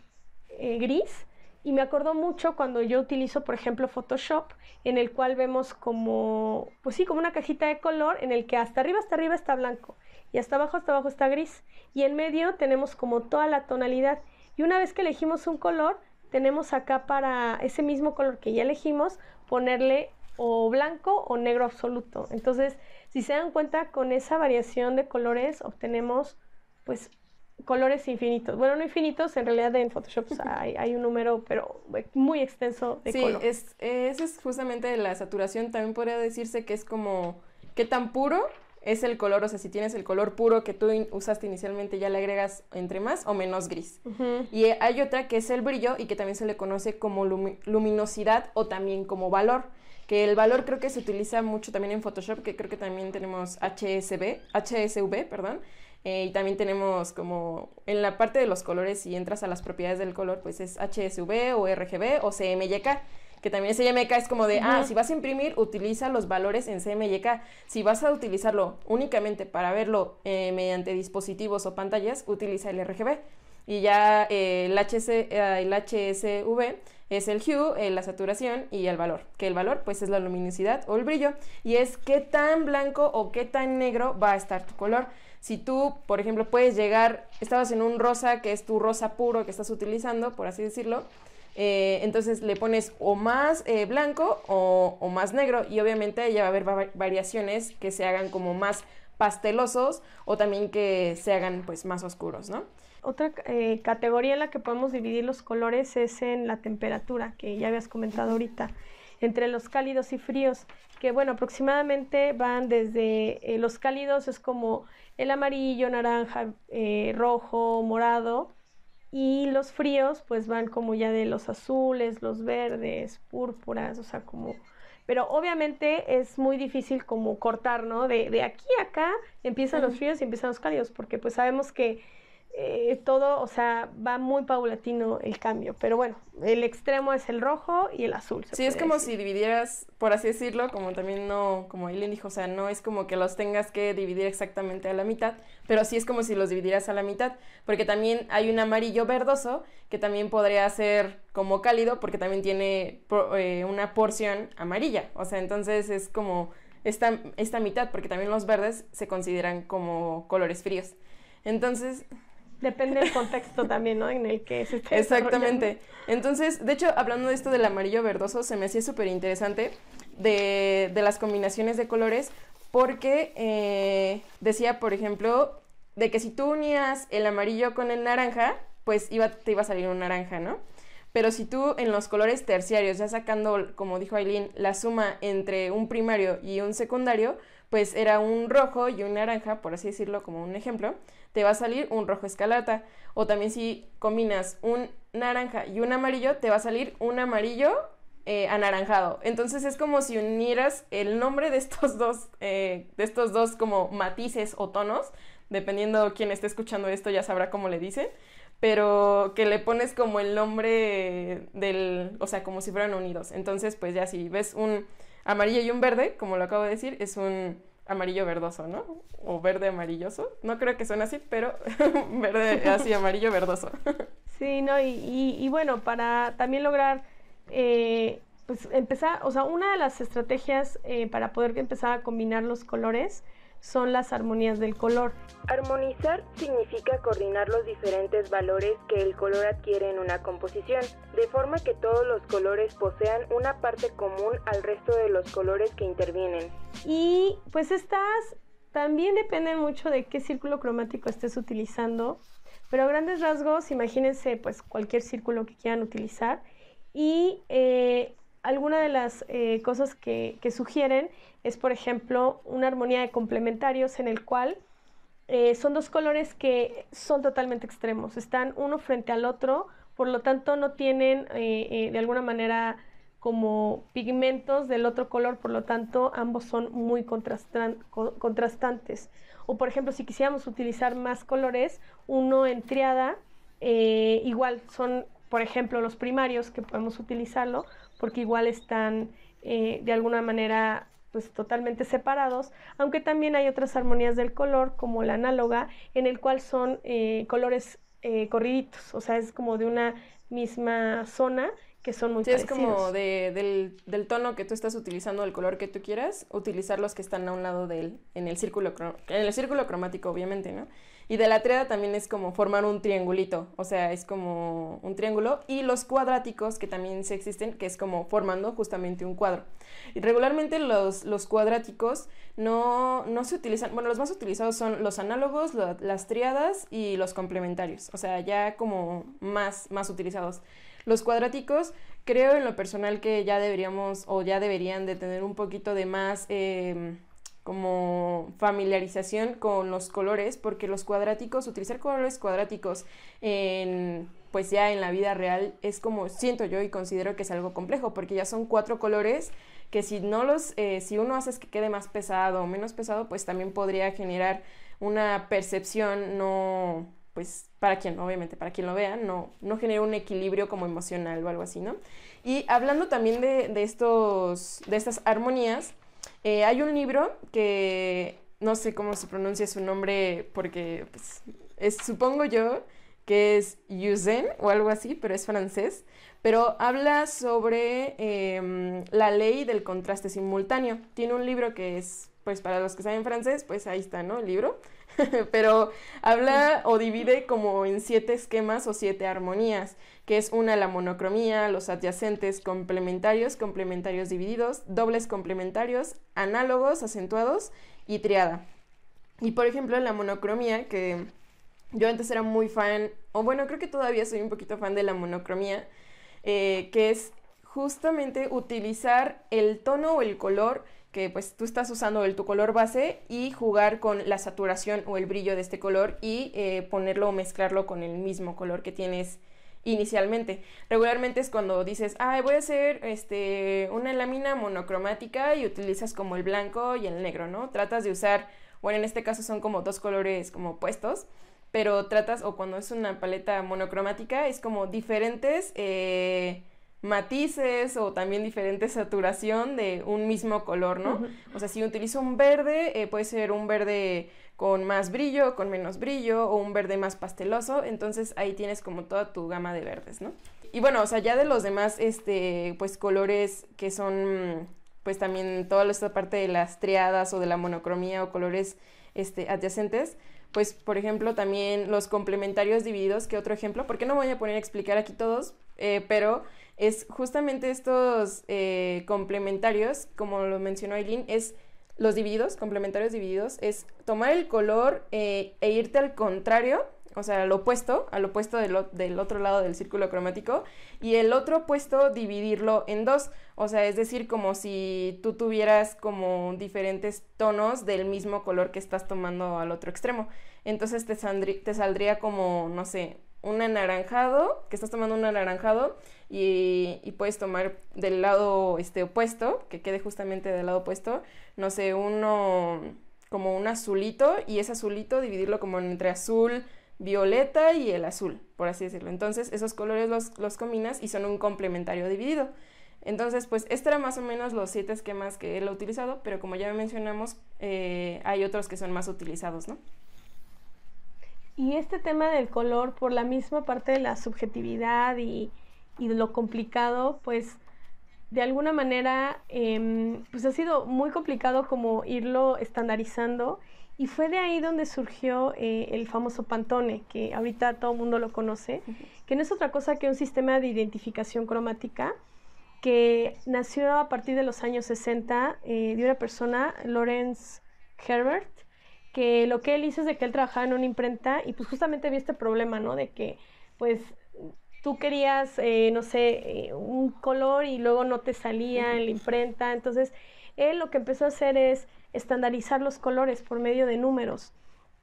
eh, gris, y me acordó mucho cuando yo utilizo, por ejemplo, Photoshop, en el cual vemos como, pues sí, como una cajita de color en el que hasta arriba, hasta arriba está blanco y hasta abajo, hasta abajo está gris y en medio tenemos como toda la tonalidad y una vez que elegimos un color, tenemos acá para ese mismo color que ya elegimos ponerle o blanco o negro absoluto. Entonces, si se dan cuenta, con esa variación de colores obtenemos pues colores infinitos. Bueno, no infinitos, en realidad en Photoshop hay, un número, pero muy extenso de sí, es, esa es justamente la saturación. También podría decirse que es como qué tan puro es el color, o sea, si tienes el color puro que tú usaste inicialmente, ya le agregas entre más o menos gris. Y hay otra que es el brillo y que también se le conoce como luminosidad o también como valor. Que el valor creo que se utiliza mucho también en Photoshop, que creo que también tenemos HSB, HSV, perdón, eh, y también tenemos como en la parte de los colores, si entras a las propiedades del color, pues es HSV o RGB o CMYK que también CMYK es como de, ah, si vas a imprimir, utiliza los valores en CMYK. Si vas a utilizarlo únicamente para verlo eh, mediante dispositivos o pantallas, utiliza el RGB. Y ya eh, el, HC, el HSV es el hue, eh, la saturación y el valor, que el valor pues es la luminosidad o el brillo y es qué tan blanco o qué tan negro va a estar tu color. Si tú, por ejemplo, puedes llegar, estabas en un rosa que es tu rosa puro que estás utilizando, por así decirlo, eh, entonces le pones o más eh, blanco o, o, más negro y obviamente ya va a haber variaciones que se hagan como más pastelosos o también que se hagan pues más oscuros, ¿no? Otra eh, categoría en la que podemos dividir los colores es en la temperatura, que ya habías comentado ahorita, entre los cálidos y fríos, que bueno, aproximadamente van desde eh, los cálidos es como el amarillo, naranja, eh, rojo, morado, y los fríos pues van como ya de los azules, los verdes, púrpuras, o sea, como pero obviamente es muy difícil como cortar, ¿no? De, aquí a acá empiezan los fríos y empiezan los cálidos, porque pues sabemos que eh, todo, o sea, va muy paulatino el cambio. Pero bueno, el extremo es el rojo y el azul. Sí, es como si dividieras, por así decirlo, como también no, como Eileen dijo, o sea, no es como que los tengas que dividir exactamente a la mitad, pero sí es como si los dividieras a la mitad, porque también hay un amarillo verdoso que también podría ser como cálido, porque también tiene eh, una porción amarilla. O sea, entonces es como esta, esta mitad, porque también los verdes se consideran como colores fríos. Entonces, Depende del contexto también, ¿no? En el que se esté Exactamente. Entonces, de hecho, hablando de esto del amarillo verdoso, se me hacía súper interesante de, de, las combinaciones de colores, porque eh, decía, por ejemplo, de que si tú unías el amarillo con el naranja, pues iba, te iba a salir un naranja, ¿no? Pero si tú en los colores terciarios, ya sacando, como dijo Aileen, la suma entre un primario y un secundario, pues era un rojo y un naranja, por así decirlo, como un ejemplo te va a salir un rojo escalata. O también si combinas un naranja y un amarillo, te va a salir un amarillo eh, anaranjado. Entonces es como si unieras el nombre de estos dos, eh, de estos dos como matices o tonos, dependiendo quién esté escuchando esto ya sabrá cómo le dicen, pero que le pones como el nombre del, o sea, como si fueran unidos. Entonces pues ya si ves un amarillo y un verde, como lo acabo de decir, es un amarillo verdoso, ¿no? O verde amarilloso. No creo que suene así, pero [LAUGHS] verde así, amarillo verdoso. sí, no, y, bueno, para también lograr, eh, pues empezar, o sea, una de las estrategias eh, para poder empezar a combinar los colores son las armonías del color. Armonizar significa coordinar los diferentes valores que el color adquiere en una composición, de forma que todos los colores posean una parte común al resto de los colores que intervienen. Y pues estas también dependen mucho de qué círculo cromático estés utilizando, pero a grandes rasgos imagínense pues cualquier círculo que quieran utilizar y eh, alguna de las eh, cosas que, sugieren es, por ejemplo, una armonía de complementarios en el cual eh, son dos colores que son totalmente extremos, están uno frente al otro, por lo tanto no tienen eh, de alguna manera como pigmentos del otro color, por lo tanto ambos son muy contrastantes. O por ejemplo, si quisiéramos utilizar más colores, uno en triada, igual son, por ejemplo, los primarios que podemos utilizarlo, porque igual están eh, de alguna manera pues totalmente separados, aunque también hay otras armonías del color, como la análoga, en el cual son eh, colores eh, corriditos, o sea, es como de una misma zona que son muy es como del, del, tono que tú estás utilizando, el color que tú quieras, utilizar los que están a un lado de él, en el círculo, en el círculo cromático, obviamente, ¿no? Y de la triada también es como formar un triangulito, o sea, es como un triángulo. Y los cuadráticos que también se existen, que es como formando justamente un cuadro. Y regularmente los, los cuadráticos no, no, se utilizan, bueno, los más utilizados son los análogos, las triadas y los complementarios, o sea, ya como más, más utilizados. Los cuadráticos creo en lo personal que ya deberíamos o ya deberían de tener un poquito de más em, como familiarización con los colores, porque los cuadráticos, utilizar colores cuadráticos en pues ya en la vida real es como siento yo y considero que es algo complejo, porque ya son cuatro colores que si no los, eh, si uno hace que quede más pesado o menos pesado, pues también podría generar una percepción no, pues para quien, obviamente, para quien lo vea, no, no genera un equilibrio como emocional o algo así, ¿no? Y hablando también de, estos, de estas armonías, eh, hay un libro que no sé cómo se pronuncia su nombre porque pues, supongo yo que es Yuzen o algo así, pero es francés, pero habla sobre em, la ley del contraste simultáneo. Tiene un libro que es, pues para los que saben francés, pues ahí está, ¿no? El libro. [LAUGHS] pero habla o divide como en siete esquemas o siete armonías, que es una la monocromía, los adyacentes complementarios, complementarios divididos, dobles complementarios, análogos, acentuados y triada. Y por ejemplo, la monocromía, que yo antes era muy fan, o bueno, creo que todavía soy un poquito fan de la monocromía, eh, que es justamente utilizar el tono o el color que pues tú estás usando el, tu color base y jugar con la saturación o el brillo de este color y eh, ponerlo o mezclarlo con el mismo color que tienes inicialmente. Regularmente es cuando dices, ah, voy a hacer este, una lámina monocromática y utilizas como el blanco y el negro, ¿no? Tratas de usar, bueno, en este caso son como dos colores como opuestos, pero tratas, o cuando es una paleta monocromática, es como diferentes... Eh, matices o también diferente saturación de un mismo color, ¿no? O sea, si utilizo un verde, eh, puede ser un verde con más brillo, con menos brillo o un verde más pasteloso, entonces ahí tienes como toda tu gama de verdes, ¿no? Y bueno, o sea, ya de los demás, este, pues colores que son, pues también toda esta parte de las triadas o de la monocromía o colores, este, adyacentes, pues por ejemplo también los complementarios divididos, que otro ejemplo, porque no voy a poner a explicar aquí todos, eh, pero es justamente estos eh, complementarios, como lo mencionó Aileen, es los divididos, complementarios divididos, es tomar el color eh, e irte al contrario, o sea, al opuesto, al opuesto del, del, otro lado del círculo cromático, y el otro opuesto dividirlo en dos, o sea, es decir, como si tú tuvieras como diferentes tonos del mismo color que estás tomando al otro extremo. Entonces te saldría como, no sé, un anaranjado, que estás tomando un anaranjado y, puedes tomar del lado este, opuesto, que quede justamente del lado opuesto, no sé, uno como un azulito y ese azulito dividirlo como entre azul, violeta y el azul, por así decirlo. Entonces esos colores los, combinas y son un complementario dividido. Entonces, pues este era más o menos los siete esquemas que él ha utilizado, pero como ya mencionamos, eh, hay otros que son más utilizados, ¿no? Y este tema del color, por la misma parte de la subjetividad y, de lo complicado, pues de alguna manera, em, pues ha sido muy complicado como irlo estandarizando. Y fue de ahí donde surgió eh, el famoso Pantone, que ahorita todo el mundo lo conoce, que no es otra cosa que un sistema de identificación cromática que nació a partir de los años 60 eh, de una persona, Lawrence Herbert, que lo que él hizo es de que él trabajaba en una imprenta y pues justamente vio este problema, ¿no? De que pues tú querías, eh, no sé, eh, un color y luego no te salía en la imprenta. Entonces, él lo que empezó a hacer es estandarizar los colores por medio de números.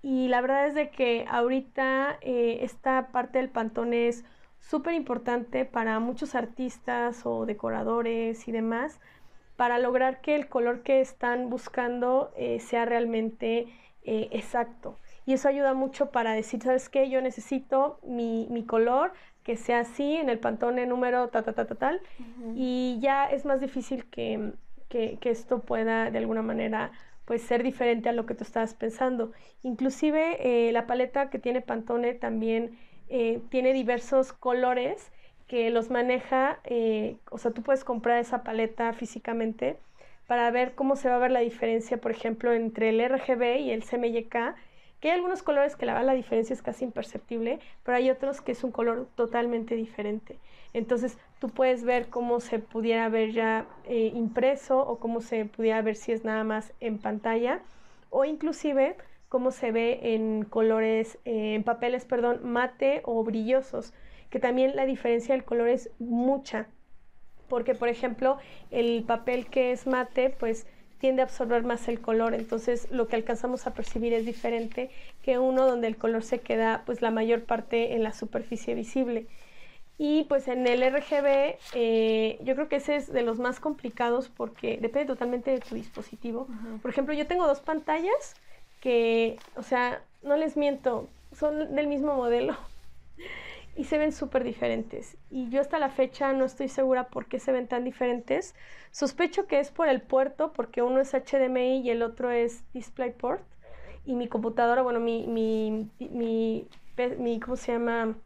Y la verdad es de que ahorita eh, esta parte del pantón es súper importante para muchos artistas o decoradores y demás, para lograr que el color que están buscando sea realmente eh, exacto. Y eso ayuda mucho para decir, ¿sabes qué? Yo necesito mi, color que sea así en el pantone número ta, ta, ta, ta, tal. Y ya es más difícil que, que, esto pueda de alguna manera pues ser diferente a lo que tú estabas pensando. Inclusive eh, la paleta que tiene Pantone también eh, tiene diversos colores que los maneja, o sea, tú puedes comprar esa paleta físicamente para ver cómo se va a ver la diferencia, por ejemplo, entre el RGB y el CMYK, que hay algunos colores que la, la diferencia es casi imperceptible, pero hay otros que es un color totalmente diferente. Entonces tú puedes ver cómo se pudiera ver ya eh, impreso o cómo se pudiera ver si es nada más en pantalla o inclusive cómo se ve en colores, eh, en papeles, perdón, mate o brillosos, que también la diferencia del color es mucha porque por ejemplo el papel que es mate pues tiende a absorber más el color, entonces lo que alcanzamos a percibir es diferente que uno donde el color se queda pues la mayor parte en la superficie visible. Y pues en el RGB eh, yo creo que ese es de los más complicados porque depende totalmente de tu dispositivo. Por ejemplo, yo tengo dos pantallas que, o sea, no les miento, son del mismo modelo. [LAUGHS] y se ven súper diferentes. Y yo hasta la fecha no estoy segura por qué se ven tan diferentes. Sospecho que es por el puerto, porque uno es HDMI y el otro es DisplayPort. Y mi computadora, bueno, mi, mi, mi, ¿cómo se llama?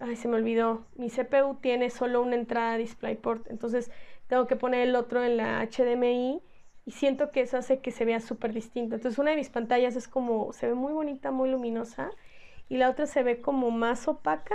Ay, se me olvidó. Mi CPU tiene solo una entrada DisplayPort, entonces tengo que poner el otro en la HDMI y siento que eso hace que se vea súper distinto. Entonces una de mis pantallas es como, se ve muy bonita, muy luminosa y la otra se ve como más opaca,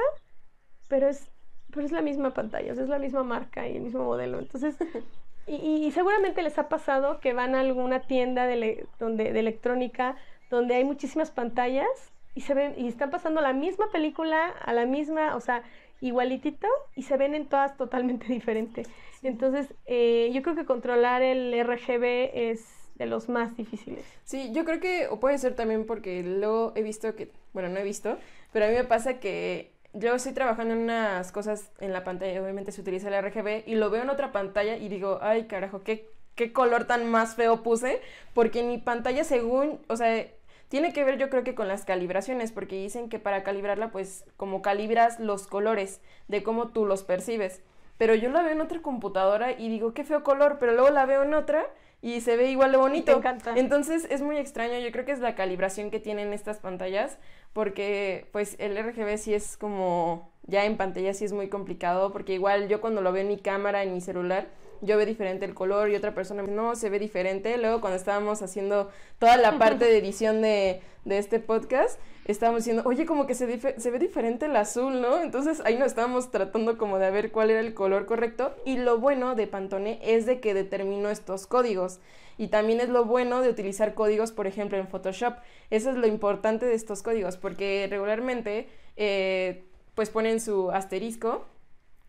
pero es, pero es la misma pantalla, es la misma marca y el mismo modelo. Entonces, [LAUGHS] y, seguramente les ha pasado que van a alguna tienda de, donde, de electrónica donde hay muchísimas pantallas y se ven y están pasando la misma película a la misma, o sea, igualitito y se ven en todas totalmente [LAUGHS] diferente. Entonces, eh, yo creo que controlar el RGB es de los más difíciles. Sí, yo creo que, o puede ser también porque lo he visto que, bueno, no he visto, pero a mí me pasa que yo estoy trabajando en unas cosas en la pantalla, obviamente se utiliza el RGB, y lo veo en otra pantalla y digo, ay carajo, qué, qué color tan más feo puse, porque en mi pantalla según, o sea, tiene que ver yo creo que con las calibraciones, porque dicen que para calibrarla, pues como calibras los colores, de cómo tú los percibes. Pero yo la veo en otra computadora y digo, qué feo color, pero luego la veo en otra y se ve igual de bonito. Me encanta. Entonces es muy extraño, yo creo que es la calibración que tienen estas pantallas, porque pues el RGB sí es como, ya en pantalla sí es muy complicado, porque igual yo cuando lo veo en mi cámara, en mi celular, yo ve diferente el color y otra persona no, se ve diferente. Luego cuando estábamos haciendo toda la parte de edición de, este podcast, estábamos diciendo, oye, como que se, ve diferente el azul, ¿no? Entonces ahí nos estábamos tratando como de ver cuál era el color correcto. Y lo bueno de Pantone es de que determinó estos códigos. Y también es lo bueno de utilizar códigos, por ejemplo, en Photoshop. Eso es lo importante de estos códigos, porque regularmente eh, pues ponen su asterisco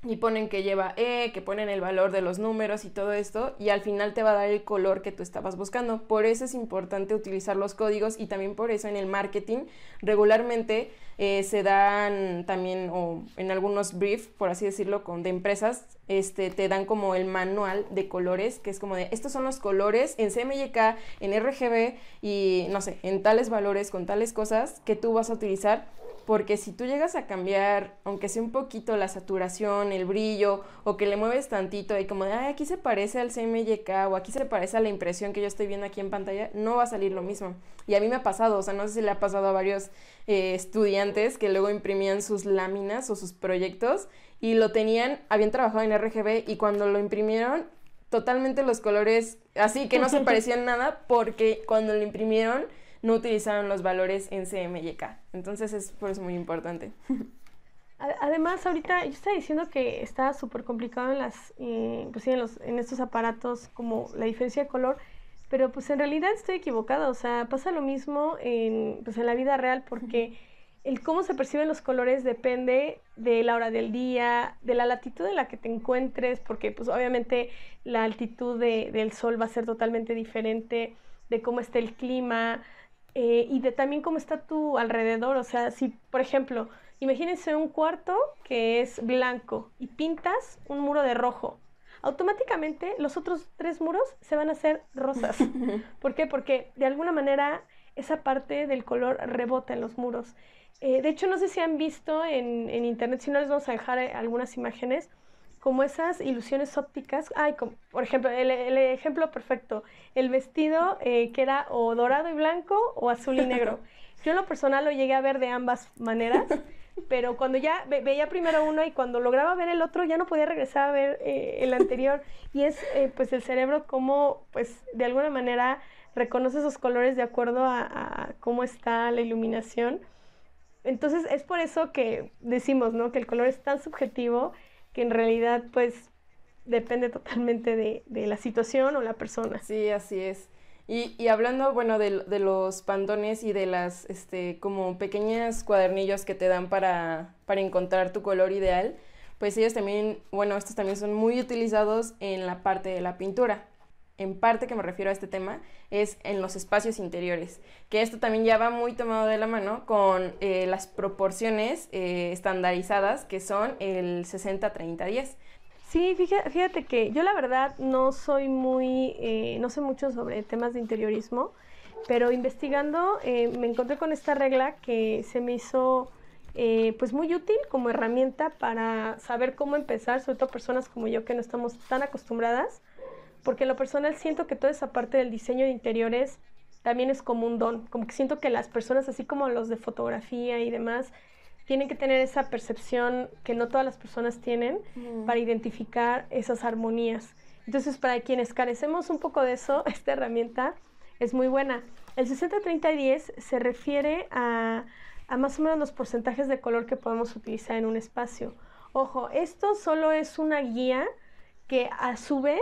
y ponen que lleva E, que ponen el valor de los números y todo esto, y al final te va a dar el color que tú estabas buscando. Por eso es importante utilizar los códigos y también por eso en el marketing regularmente eh, se dan también, o en algunos briefs, por así decirlo, con, de empresas, este, te dan como el manual de colores, que es como de, estos son los colores en CMYK, en RGB y, no sé, en tales valores, con tales cosas que tú vas a utilizar porque si tú llegas a cambiar, aunque sea un poquito la saturación, el brillo, o que le mueves tantito y como de, ay, aquí se parece al CMYK o aquí se parece a la impresión que yo estoy viendo aquí en pantalla, no va a salir lo mismo. Y a mí me ha pasado, o sea, no sé si le ha pasado a varios eh, estudiantes que luego imprimían sus láminas o sus proyectos y lo tenían, habían trabajado en RGB y cuando lo imprimieron, totalmente los colores así que no se [LAUGHS] parecían nada porque cuando lo imprimieron no utilizaron los valores en CMYK. Entonces es por eso muy importante. Además, ahorita yo estaba diciendo que está súper complicado en las, eh, pues los, en estos aparatos como la diferencia de color, pero pues en realidad estoy equivocada, o sea, pasa lo mismo en, pues, en la vida real porque el cómo se perciben los colores depende de la hora del día, de la latitud en la que te encuentres, porque pues obviamente la altitud del sol va a ser totalmente diferente, de cómo está el clima, eh, y de también cómo está tu alrededor. O sea, si, por ejemplo, imagínense un cuarto que es blanco y pintas un muro de rojo. Automáticamente los otros tres muros se van a hacer rosas. [LAUGHS] ¿Por qué? Porque de alguna manera esa parte del color rebota en los muros. Eh, de hecho, no sé si han visto en internet, si no les vamos a dejar eh, algunas imágenes, como esas ilusiones ópticas. por ejemplo, el, ejemplo perfecto, el vestido eh, que era o dorado y blanco o azul y negro. [LAUGHS] Yo en lo personal lo llegué a ver de ambas maneras, [LAUGHS] pero cuando ya veía primero uno y cuando lograba ver el otro ya no podía regresar a ver eh, el anterior. Y es eh, pues el cerebro como pues de alguna manera reconoce esos colores de acuerdo a, a cómo está la iluminación. Entonces es por eso que decimos, ¿no? Que el color es tan subjetivo que en realidad pues depende totalmente de, la situación o la persona. Sí, así es. Y, y hablando, bueno, de, los pandones y de las, este, como pequeñas cuadernillos que te dan para, para encontrar tu color ideal, pues ellos también, bueno, estos también son muy utilizados en la parte de la pintura en parte que me refiero a este tema es en los espacios interiores, que esto también ya va muy tomado de la mano con eh, las proporciones eh, estandarizadas que son el 60-30-10. Sí, fíjate, que yo la verdad no soy muy, eh, no sé mucho sobre temas de interiorismo, pero investigando me encontré con esta regla que se me hizo pues muy útil como herramienta para saber cómo empezar, sobre todo personas como yo que no estamos tan acostumbradas porque lo personal siento que toda esa parte del diseño de interiores también es como un don, como que siento que las personas, así como los de fotografía y demás, tienen que tener esa percepción que no todas las personas tienen para identificar esas armonías. Entonces, para quienes carecemos un poco de eso, [LAUGHS] esta herramienta es muy buena. El 60-30-10 se refiere a, a más o menos los porcentajes de color que podemos utilizar en un espacio. Ojo, esto solo es una guía que a su vez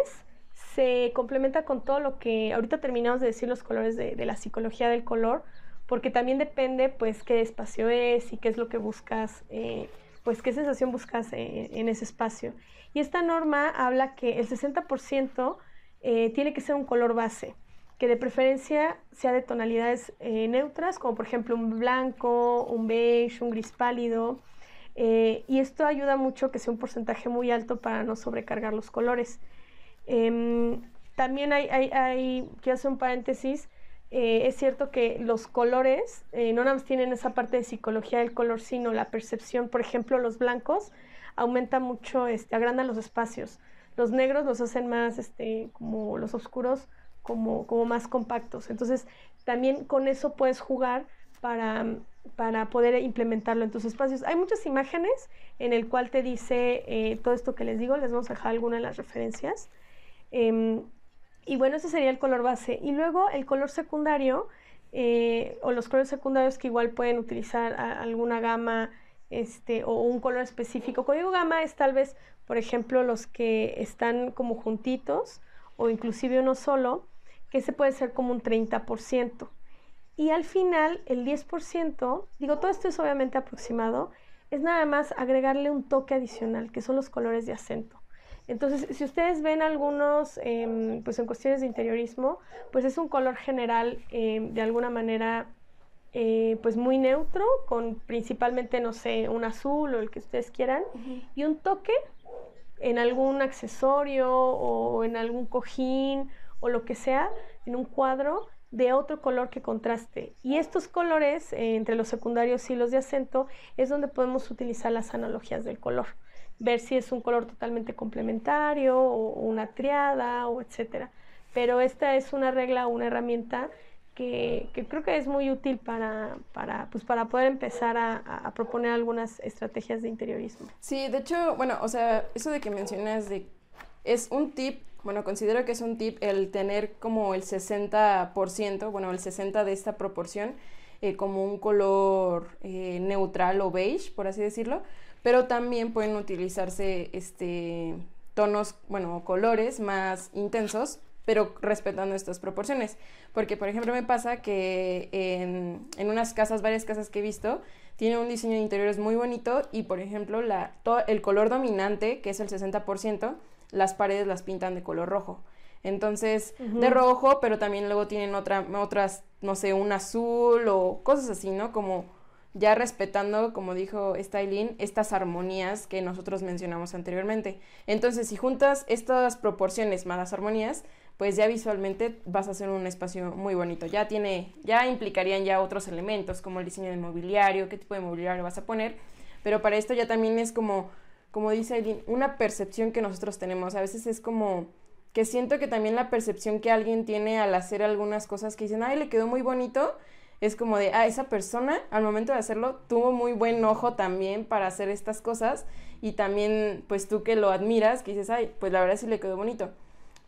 se complementa con todo lo que ahorita terminamos de decir los colores de, la psicología del color, porque también depende pues qué espacio es y qué es lo que buscas, eh, pues qué sensación buscas eh, en ese espacio. Y esta norma habla que el 60% eh, tiene que ser un color base, que de preferencia sea de tonalidades neutras, como por ejemplo un blanco, un beige, un gris pálido. y esto ayuda mucho que sea un porcentaje muy alto para no sobrecargar los colores. Em, también hay, hay, quiero hacer un paréntesis, eh, es cierto que los colores eh, no nada más tienen esa parte de psicología del color, sino la percepción. Por ejemplo, los blancos aumentan mucho, este, agrandan los espacios. Los negros los hacen más, este, como los oscuros, como, más compactos. Entonces, también con eso puedes jugar para, poder implementarlo en tus espacios. Hay muchas imágenes en el cual te dice eh, todo esto que les digo. Les vamos a dejar alguna de las referencias. Em, y bueno, ese sería el color base. Y luego el color secundario, eh, o los colores secundarios que igual pueden utilizar alguna gama este, o un color específico. Código gama es tal vez, por ejemplo, los que están como juntitos o inclusive uno solo, que ese puede ser como un 30%. Y al final, el 10%, digo, todo esto es obviamente aproximado, es nada más agregarle un toque adicional, que son los colores de acento. Entonces, si ustedes ven algunos, em, pues en cuestiones de interiorismo, pues es un color general em, de alguna manera, eh, pues muy neutro, con principalmente, no sé, un azul o el que ustedes quieran, y un toque en algún accesorio o en algún cojín o lo que sea, en un cuadro de otro color que contraste. Y estos colores, eh, entre los secundarios y los de acento, es donde podemos utilizar las analogías del color ver si es un color totalmente complementario o una triada o etcétera. Pero esta es una regla una herramienta que, creo que es muy útil para, pues, poder empezar a, proponer algunas estrategias de interiorismo. Sí, de hecho, bueno, o sea, eso de que mencionas es un tip, bueno, considero que es un tip el tener como el 60%, bueno, el 60% de esta proporción eh, como un color eh, neutral o beige, por así decirlo pero también pueden utilizarse este, tonos, bueno, colores más intensos, pero respetando estas proporciones. Porque, por ejemplo, me pasa que en, unas casas, varias casas que he visto, tiene un diseño de interiores muy bonito y, por ejemplo, la, el color dominante, que es el 60%, las paredes las pintan de color rojo. Entonces, de rojo, pero también luego tienen otra, otras, no sé, un azul o cosas así, ¿no? Como ya respetando, como dijo Stylin, estas armonías que nosotros mencionamos anteriormente. Entonces, si juntas estas proporciones más las armonías, pues ya visualmente vas a hacer un espacio muy bonito. Ya tiene, ya implicarían ya otros elementos como el diseño de mobiliario, qué tipo de mobiliario vas a poner, pero para esto ya también es como, como dice Aileen, una percepción que nosotros tenemos. A veces es como que siento que también la percepción que alguien tiene al hacer algunas cosas que dicen, ay, le quedó muy bonito, es como de, ah, esa persona al momento de hacerlo tuvo muy buen ojo también para hacer estas cosas y también pues tú que lo admiras, que dices, ay, pues la verdad sí le quedó bonito.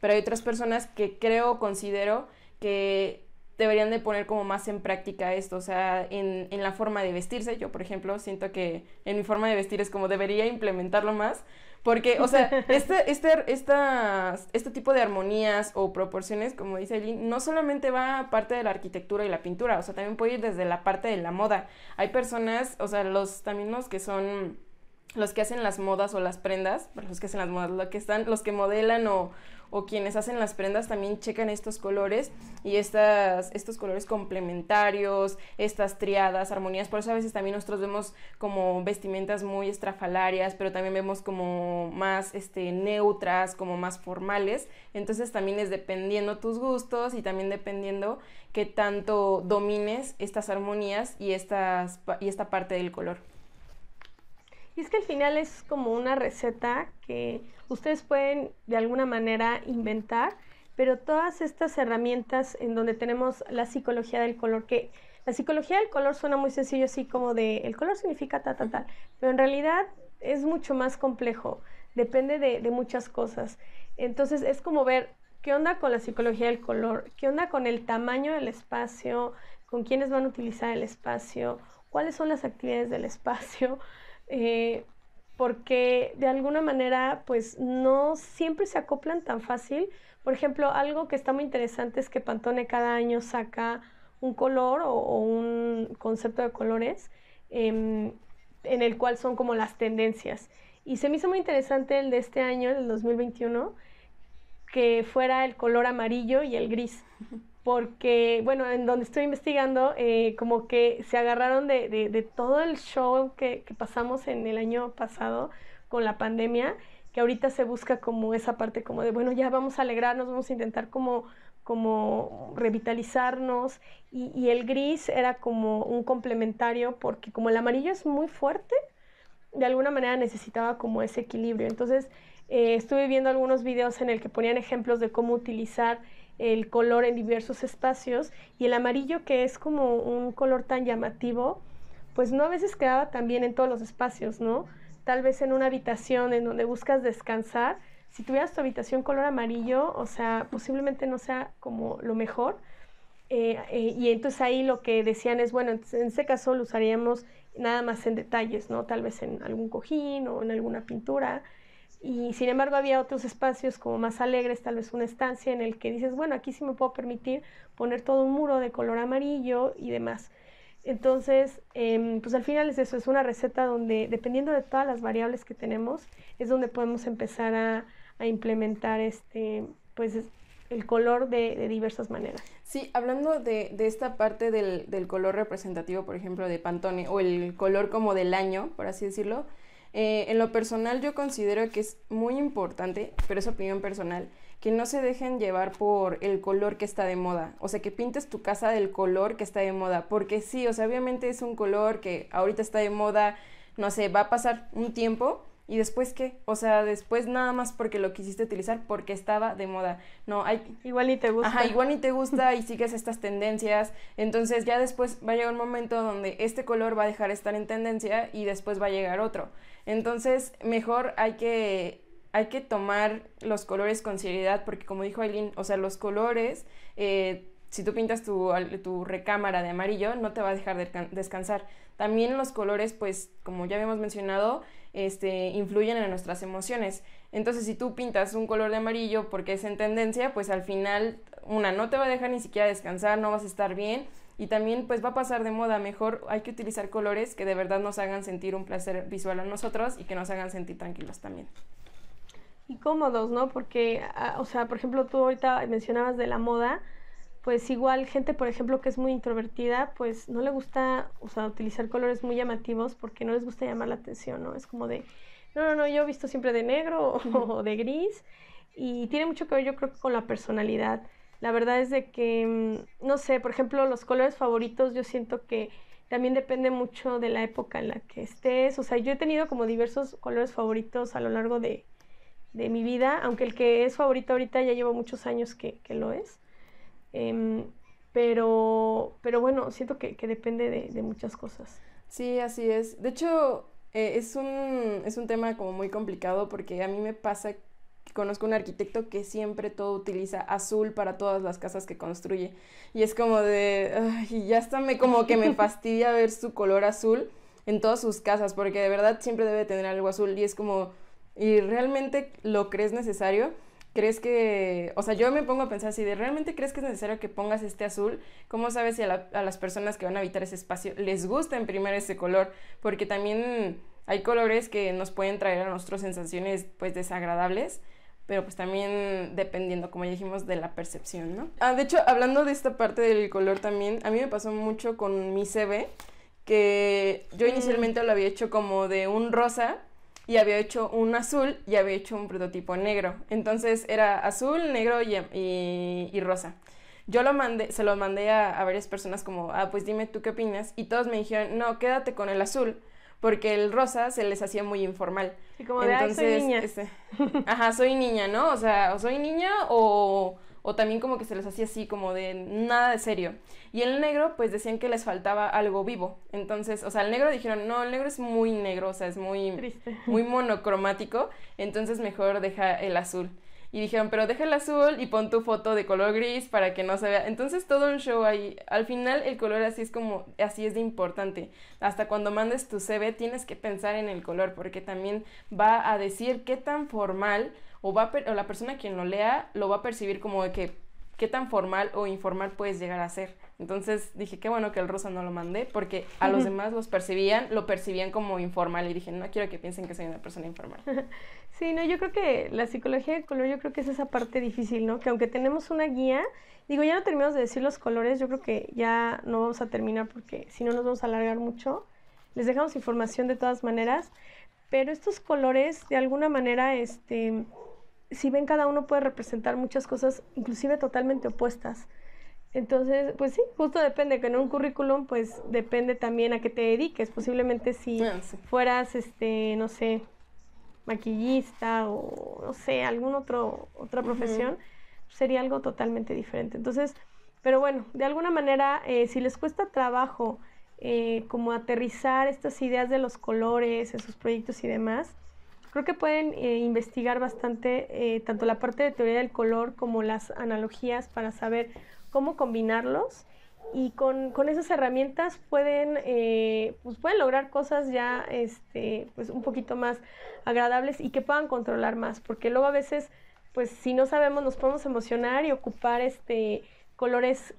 Pero hay otras personas que creo, considero que deberían de poner como más en práctica esto, o sea, en, la forma de vestirse. Yo, por ejemplo, siento que en mi forma de vestir es como debería implementarlo más, porque, o sea, [LAUGHS] este, este, este tipo de armonías o proporciones, como dice allí, no solamente va a parte de la arquitectura y la pintura, o sea, también puede ir desde la parte de la moda. Hay personas, o sea, los, también los que son los que hacen las modas o las prendas, los que hacen las modas, los que están, los que modelan o, o quienes hacen las prendas también checan estos colores y estas, estos colores complementarios, estas triadas, armonías. Por eso a veces también nosotros vemos como vestimentas muy estrafalarias, pero también vemos como más este, neutras, como más formales. Entonces también es dependiendo tus gustos y también dependiendo qué tanto domines estas armonías y, estas, y esta parte del color. Y es que al final es como una receta que ustedes pueden de alguna manera inventar, pero todas estas herramientas en donde tenemos la psicología del color, que la psicología del color suena muy sencillo, así como de el color significa ta, ta, tal, pero en realidad es mucho más complejo, depende de, de muchas cosas. Entonces es como ver qué onda con la psicología del color, qué onda con el tamaño del espacio, con quiénes van a utilizar el espacio, cuáles son las actividades del espacio. Eh, porque de alguna manera pues no siempre se acoplan tan fácil. Por ejemplo, algo que está muy interesante es que Pantone cada año saca un color o, un concepto de colores em, en el cual son como las tendencias. Y se me hizo muy interesante el de este año, el 2021, que fuera el color amarillo y el gris porque, bueno, en donde estoy investigando, eh, como que se agarraron de, todo el show que, pasamos en el año pasado con la pandemia, que ahorita se busca como esa parte como de, bueno, ya vamos a alegrarnos, vamos a intentar como, como revitalizarnos, y, el gris era como un complementario, porque como el amarillo es muy fuerte, de alguna manera necesitaba como ese equilibrio. Entonces, eh, estuve viendo algunos videos en el que ponían ejemplos de cómo utilizar el color en diversos espacios y el amarillo que es como un color tan llamativo, pues no a veces quedaba también en todos los espacios, ¿no? Tal vez en una habitación en donde buscas descansar, si tuvieras tu habitación color amarillo, o sea, posiblemente no sea como lo mejor. Eh, eh, y entonces ahí lo que decían es, bueno, en ese caso lo usaríamos nada más en detalles, ¿no? Tal vez en algún cojín o en alguna pintura. Y sin embargo había otros espacios como más alegres, tal vez una estancia en el que dices, bueno, aquí sí me puedo permitir poner todo un muro de color amarillo y demás. Entonces, em, pues al final es eso, es una receta donde dependiendo de todas las variables que tenemos, es donde podemos empezar a, implementar este, pues el color de, diversas maneras. Sí, hablando de, esta parte del, color representativo, por ejemplo, de Pantone, o el color como del año, por así decirlo, eh, en lo personal yo considero que es muy importante, pero es opinión personal, que no se dejen llevar por el color que está de moda. O sea, que pintes tu casa del color que está de moda. Porque sí, o sea, obviamente es un color que ahorita está de moda, no sé, va a pasar un tiempo ¿Y después qué? O sea, después nada más porque lo quisiste utilizar porque estaba de moda. No, hay... Igual ni te gusta. Ajá, igual ni te gusta y sigues estas tendencias. Entonces ya después va a llegar un momento donde este color va a dejar de estar en tendencia y después va a llegar otro. Entonces, mejor hay que, hay que tomar los colores con seriedad porque como dijo Aileen, o sea, los colores... Eh, si tú pintas tu, recámara de amarillo, no te va a dejar descansar. También los colores, pues, como ya habíamos mencionado, este, influyen en nuestras emociones. Entonces, si tú pintas un color de amarillo porque es en tendencia, pues al final, una, no te va a dejar ni siquiera descansar, no vas a estar bien. Y también, pues, va a pasar de moda. Mejor hay que utilizar colores que de verdad nos hagan sentir un placer visual a nosotros y que nos hagan sentir tranquilos también y cómodos, ¿no? Porque, ah, o sea, por ejemplo, tú ahorita mencionabas de la moda, pues igual gente, por ejemplo, que es muy introvertida, pues no le gusta, utilizar colores muy llamativos porque no les gusta llamar la atención, ¿no? Es como de, no, no, no, yo he visto siempre de negro o de gris y tiene mucho que ver yo creo con la personalidad. La verdad es de que, mm, no sé, por ejemplo, los colores favoritos yo siento que también depende mucho de la época en la que estés. O sea, yo he tenido como diversos colores favoritos a lo largo de, de mi vida, aunque el que es favorito ahorita ya llevo muchos años que lo es. Em, pero, pero bueno, siento que, que depende de, de, muchas cosas. Sí, así es. De hecho, eh, es, un, es un tema como muy complicado porque a mí me pasa que conozco un arquitecto que siempre todo utiliza azul para todas las casas que construye. Y es como de, y ya está, me, como que me [LAUGHS] fastidia ver su color azul en todas sus casas porque de verdad siempre debe tener algo azul y es como, ¿y realmente lo crees necesario? ¿Crees que, o sea, yo me pongo a pensar si realmente crees que es necesario que pongas este azul? ¿Cómo sabes si a, las personas que van a habitar ese espacio les gusta en primer ese color? Porque también hay colores que nos pueden traer a nosotros sensaciones pues desagradables, pero pues también dependiendo, como dijimos, de la percepción, ¿no? Ah, de hecho, hablando de esta parte del color también, a mí me pasó mucho con mi CV, que yo mm. inicialmente lo había hecho como de un rosa y había hecho un azul y había hecho un prototipo negro. Entonces era azul, negro y, y, rosa. Yo lo mandé, se lo mandé a, varias personas como, ah, pues dime tú qué opinas. Y todos me dijeron, no, quédate con el azul, porque el rosa se les hacía muy informal. Y como Entonces, soy niña. Este, ajá, soy niña, ¿no? O sea, o soy niña o o también como que se les hacía así, como de nada de serio. Y el negro, pues decían que les faltaba algo vivo. Entonces, o sea, el negro dijeron, no, el negro es muy negro, o sea, es muy, muy monocromático, entonces mejor deja el azul. Y dijeron, pero deja el azul y pon tu foto de color gris para que no se vea. Entonces todo un show ahí. Al final el color así es como, así es de importante. Hasta cuando mandes tu CV tienes que pensar en el color porque también va a decir qué tan formal o, va la persona quien lo lea lo va a percibir como de que qué tan formal o informal puedes llegar a ser. Entonces dije, qué bueno que el rosa no lo mandé, porque a los demás los percibían, lo percibían como informal y dije, no quiero que piensen que soy una persona informal. [LAUGHS] Sí, no, yo creo que la psicología del color, yo creo que es esa parte difícil, ¿no? Que aunque tenemos una guía, digo, ya no terminamos de decir los colores, yo creo que ya no vamos a terminar porque si no nos vamos a alargar mucho. Les dejamos información de todas maneras, pero estos colores de alguna manera, este, si ven cada uno puede representar muchas cosas, inclusive totalmente opuestas. Entonces, pues sí, justo depende, que en un currículum, pues depende también a qué te dediques. Posiblemente si ah, fueras, este, no sé, maquillista o, no sé, alguna otra profesión, sería algo totalmente diferente. Entonces, pero bueno, de alguna manera, eh, si les cuesta trabajo eh, como aterrizar estas ideas de los colores en sus proyectos y demás, Creo que pueden eh, investigar bastante eh, tanto la parte de teoría del color como las analogías para saber cómo combinarlos y con, esas herramientas eh, pues pueden, lograr cosas ya este, pues un poquito más agradables y que puedan controlar más, porque luego a veces, pues si no sabemos, nos podemos emocionar y ocupar este, colores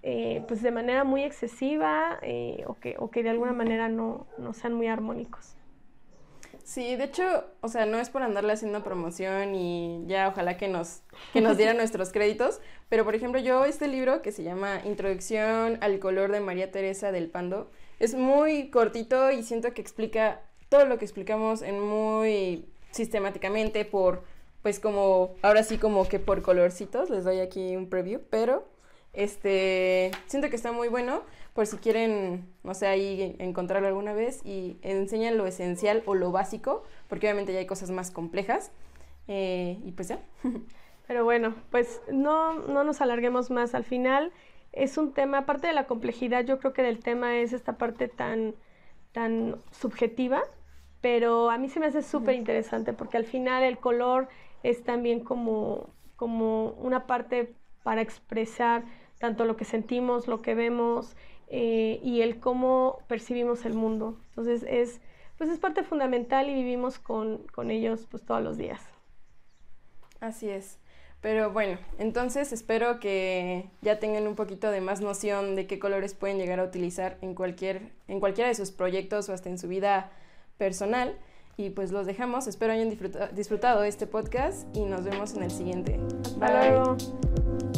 pues de manera muy excesiva o, que, o que de alguna manera no, no sean muy armónicos. Sí, de hecho, o sea, no es por andarle haciendo promoción y ya ojalá que nos, que nos dieran [LAUGHS] nuestros créditos, pero por ejemplo yo este libro que se llama Introducción al color de María Teresa del Pando, es muy cortito y siento que explica todo lo que explicamos en muy sistemáticamente por, pues como, ahora sí como que por colorcitos, les doy aquí un preview, pero este, siento que está muy bueno por si quieren, no sé, ahí encontrarlo alguna vez y enseñan lo esencial o lo básico, porque obviamente ya hay cosas más complejas. Eh, y pues ya. [LAUGHS] Pero bueno, pues no, nos alarguemos más. Al final es un tema, aparte de la complejidad, yo creo que del tema es esta parte tan, tan subjetiva, pero a mí se me hace súper interesante porque al final el color es también como, como una parte para expresar tanto lo que sentimos, lo que vemos, eh, y el cómo percibimos el mundo. Entonces es, pues es parte fundamental y vivimos con, con ellos pues todos los días. Así es. Pero bueno, entonces espero que ya tengan un poquito de más noción de qué colores pueden llegar a utilizar en, cualquier, en cualquiera de sus proyectos o hasta en su vida personal. Y pues los dejamos. Espero hayan disfrutado disfrutado este podcast y nos vemos en el siguiente. Bye.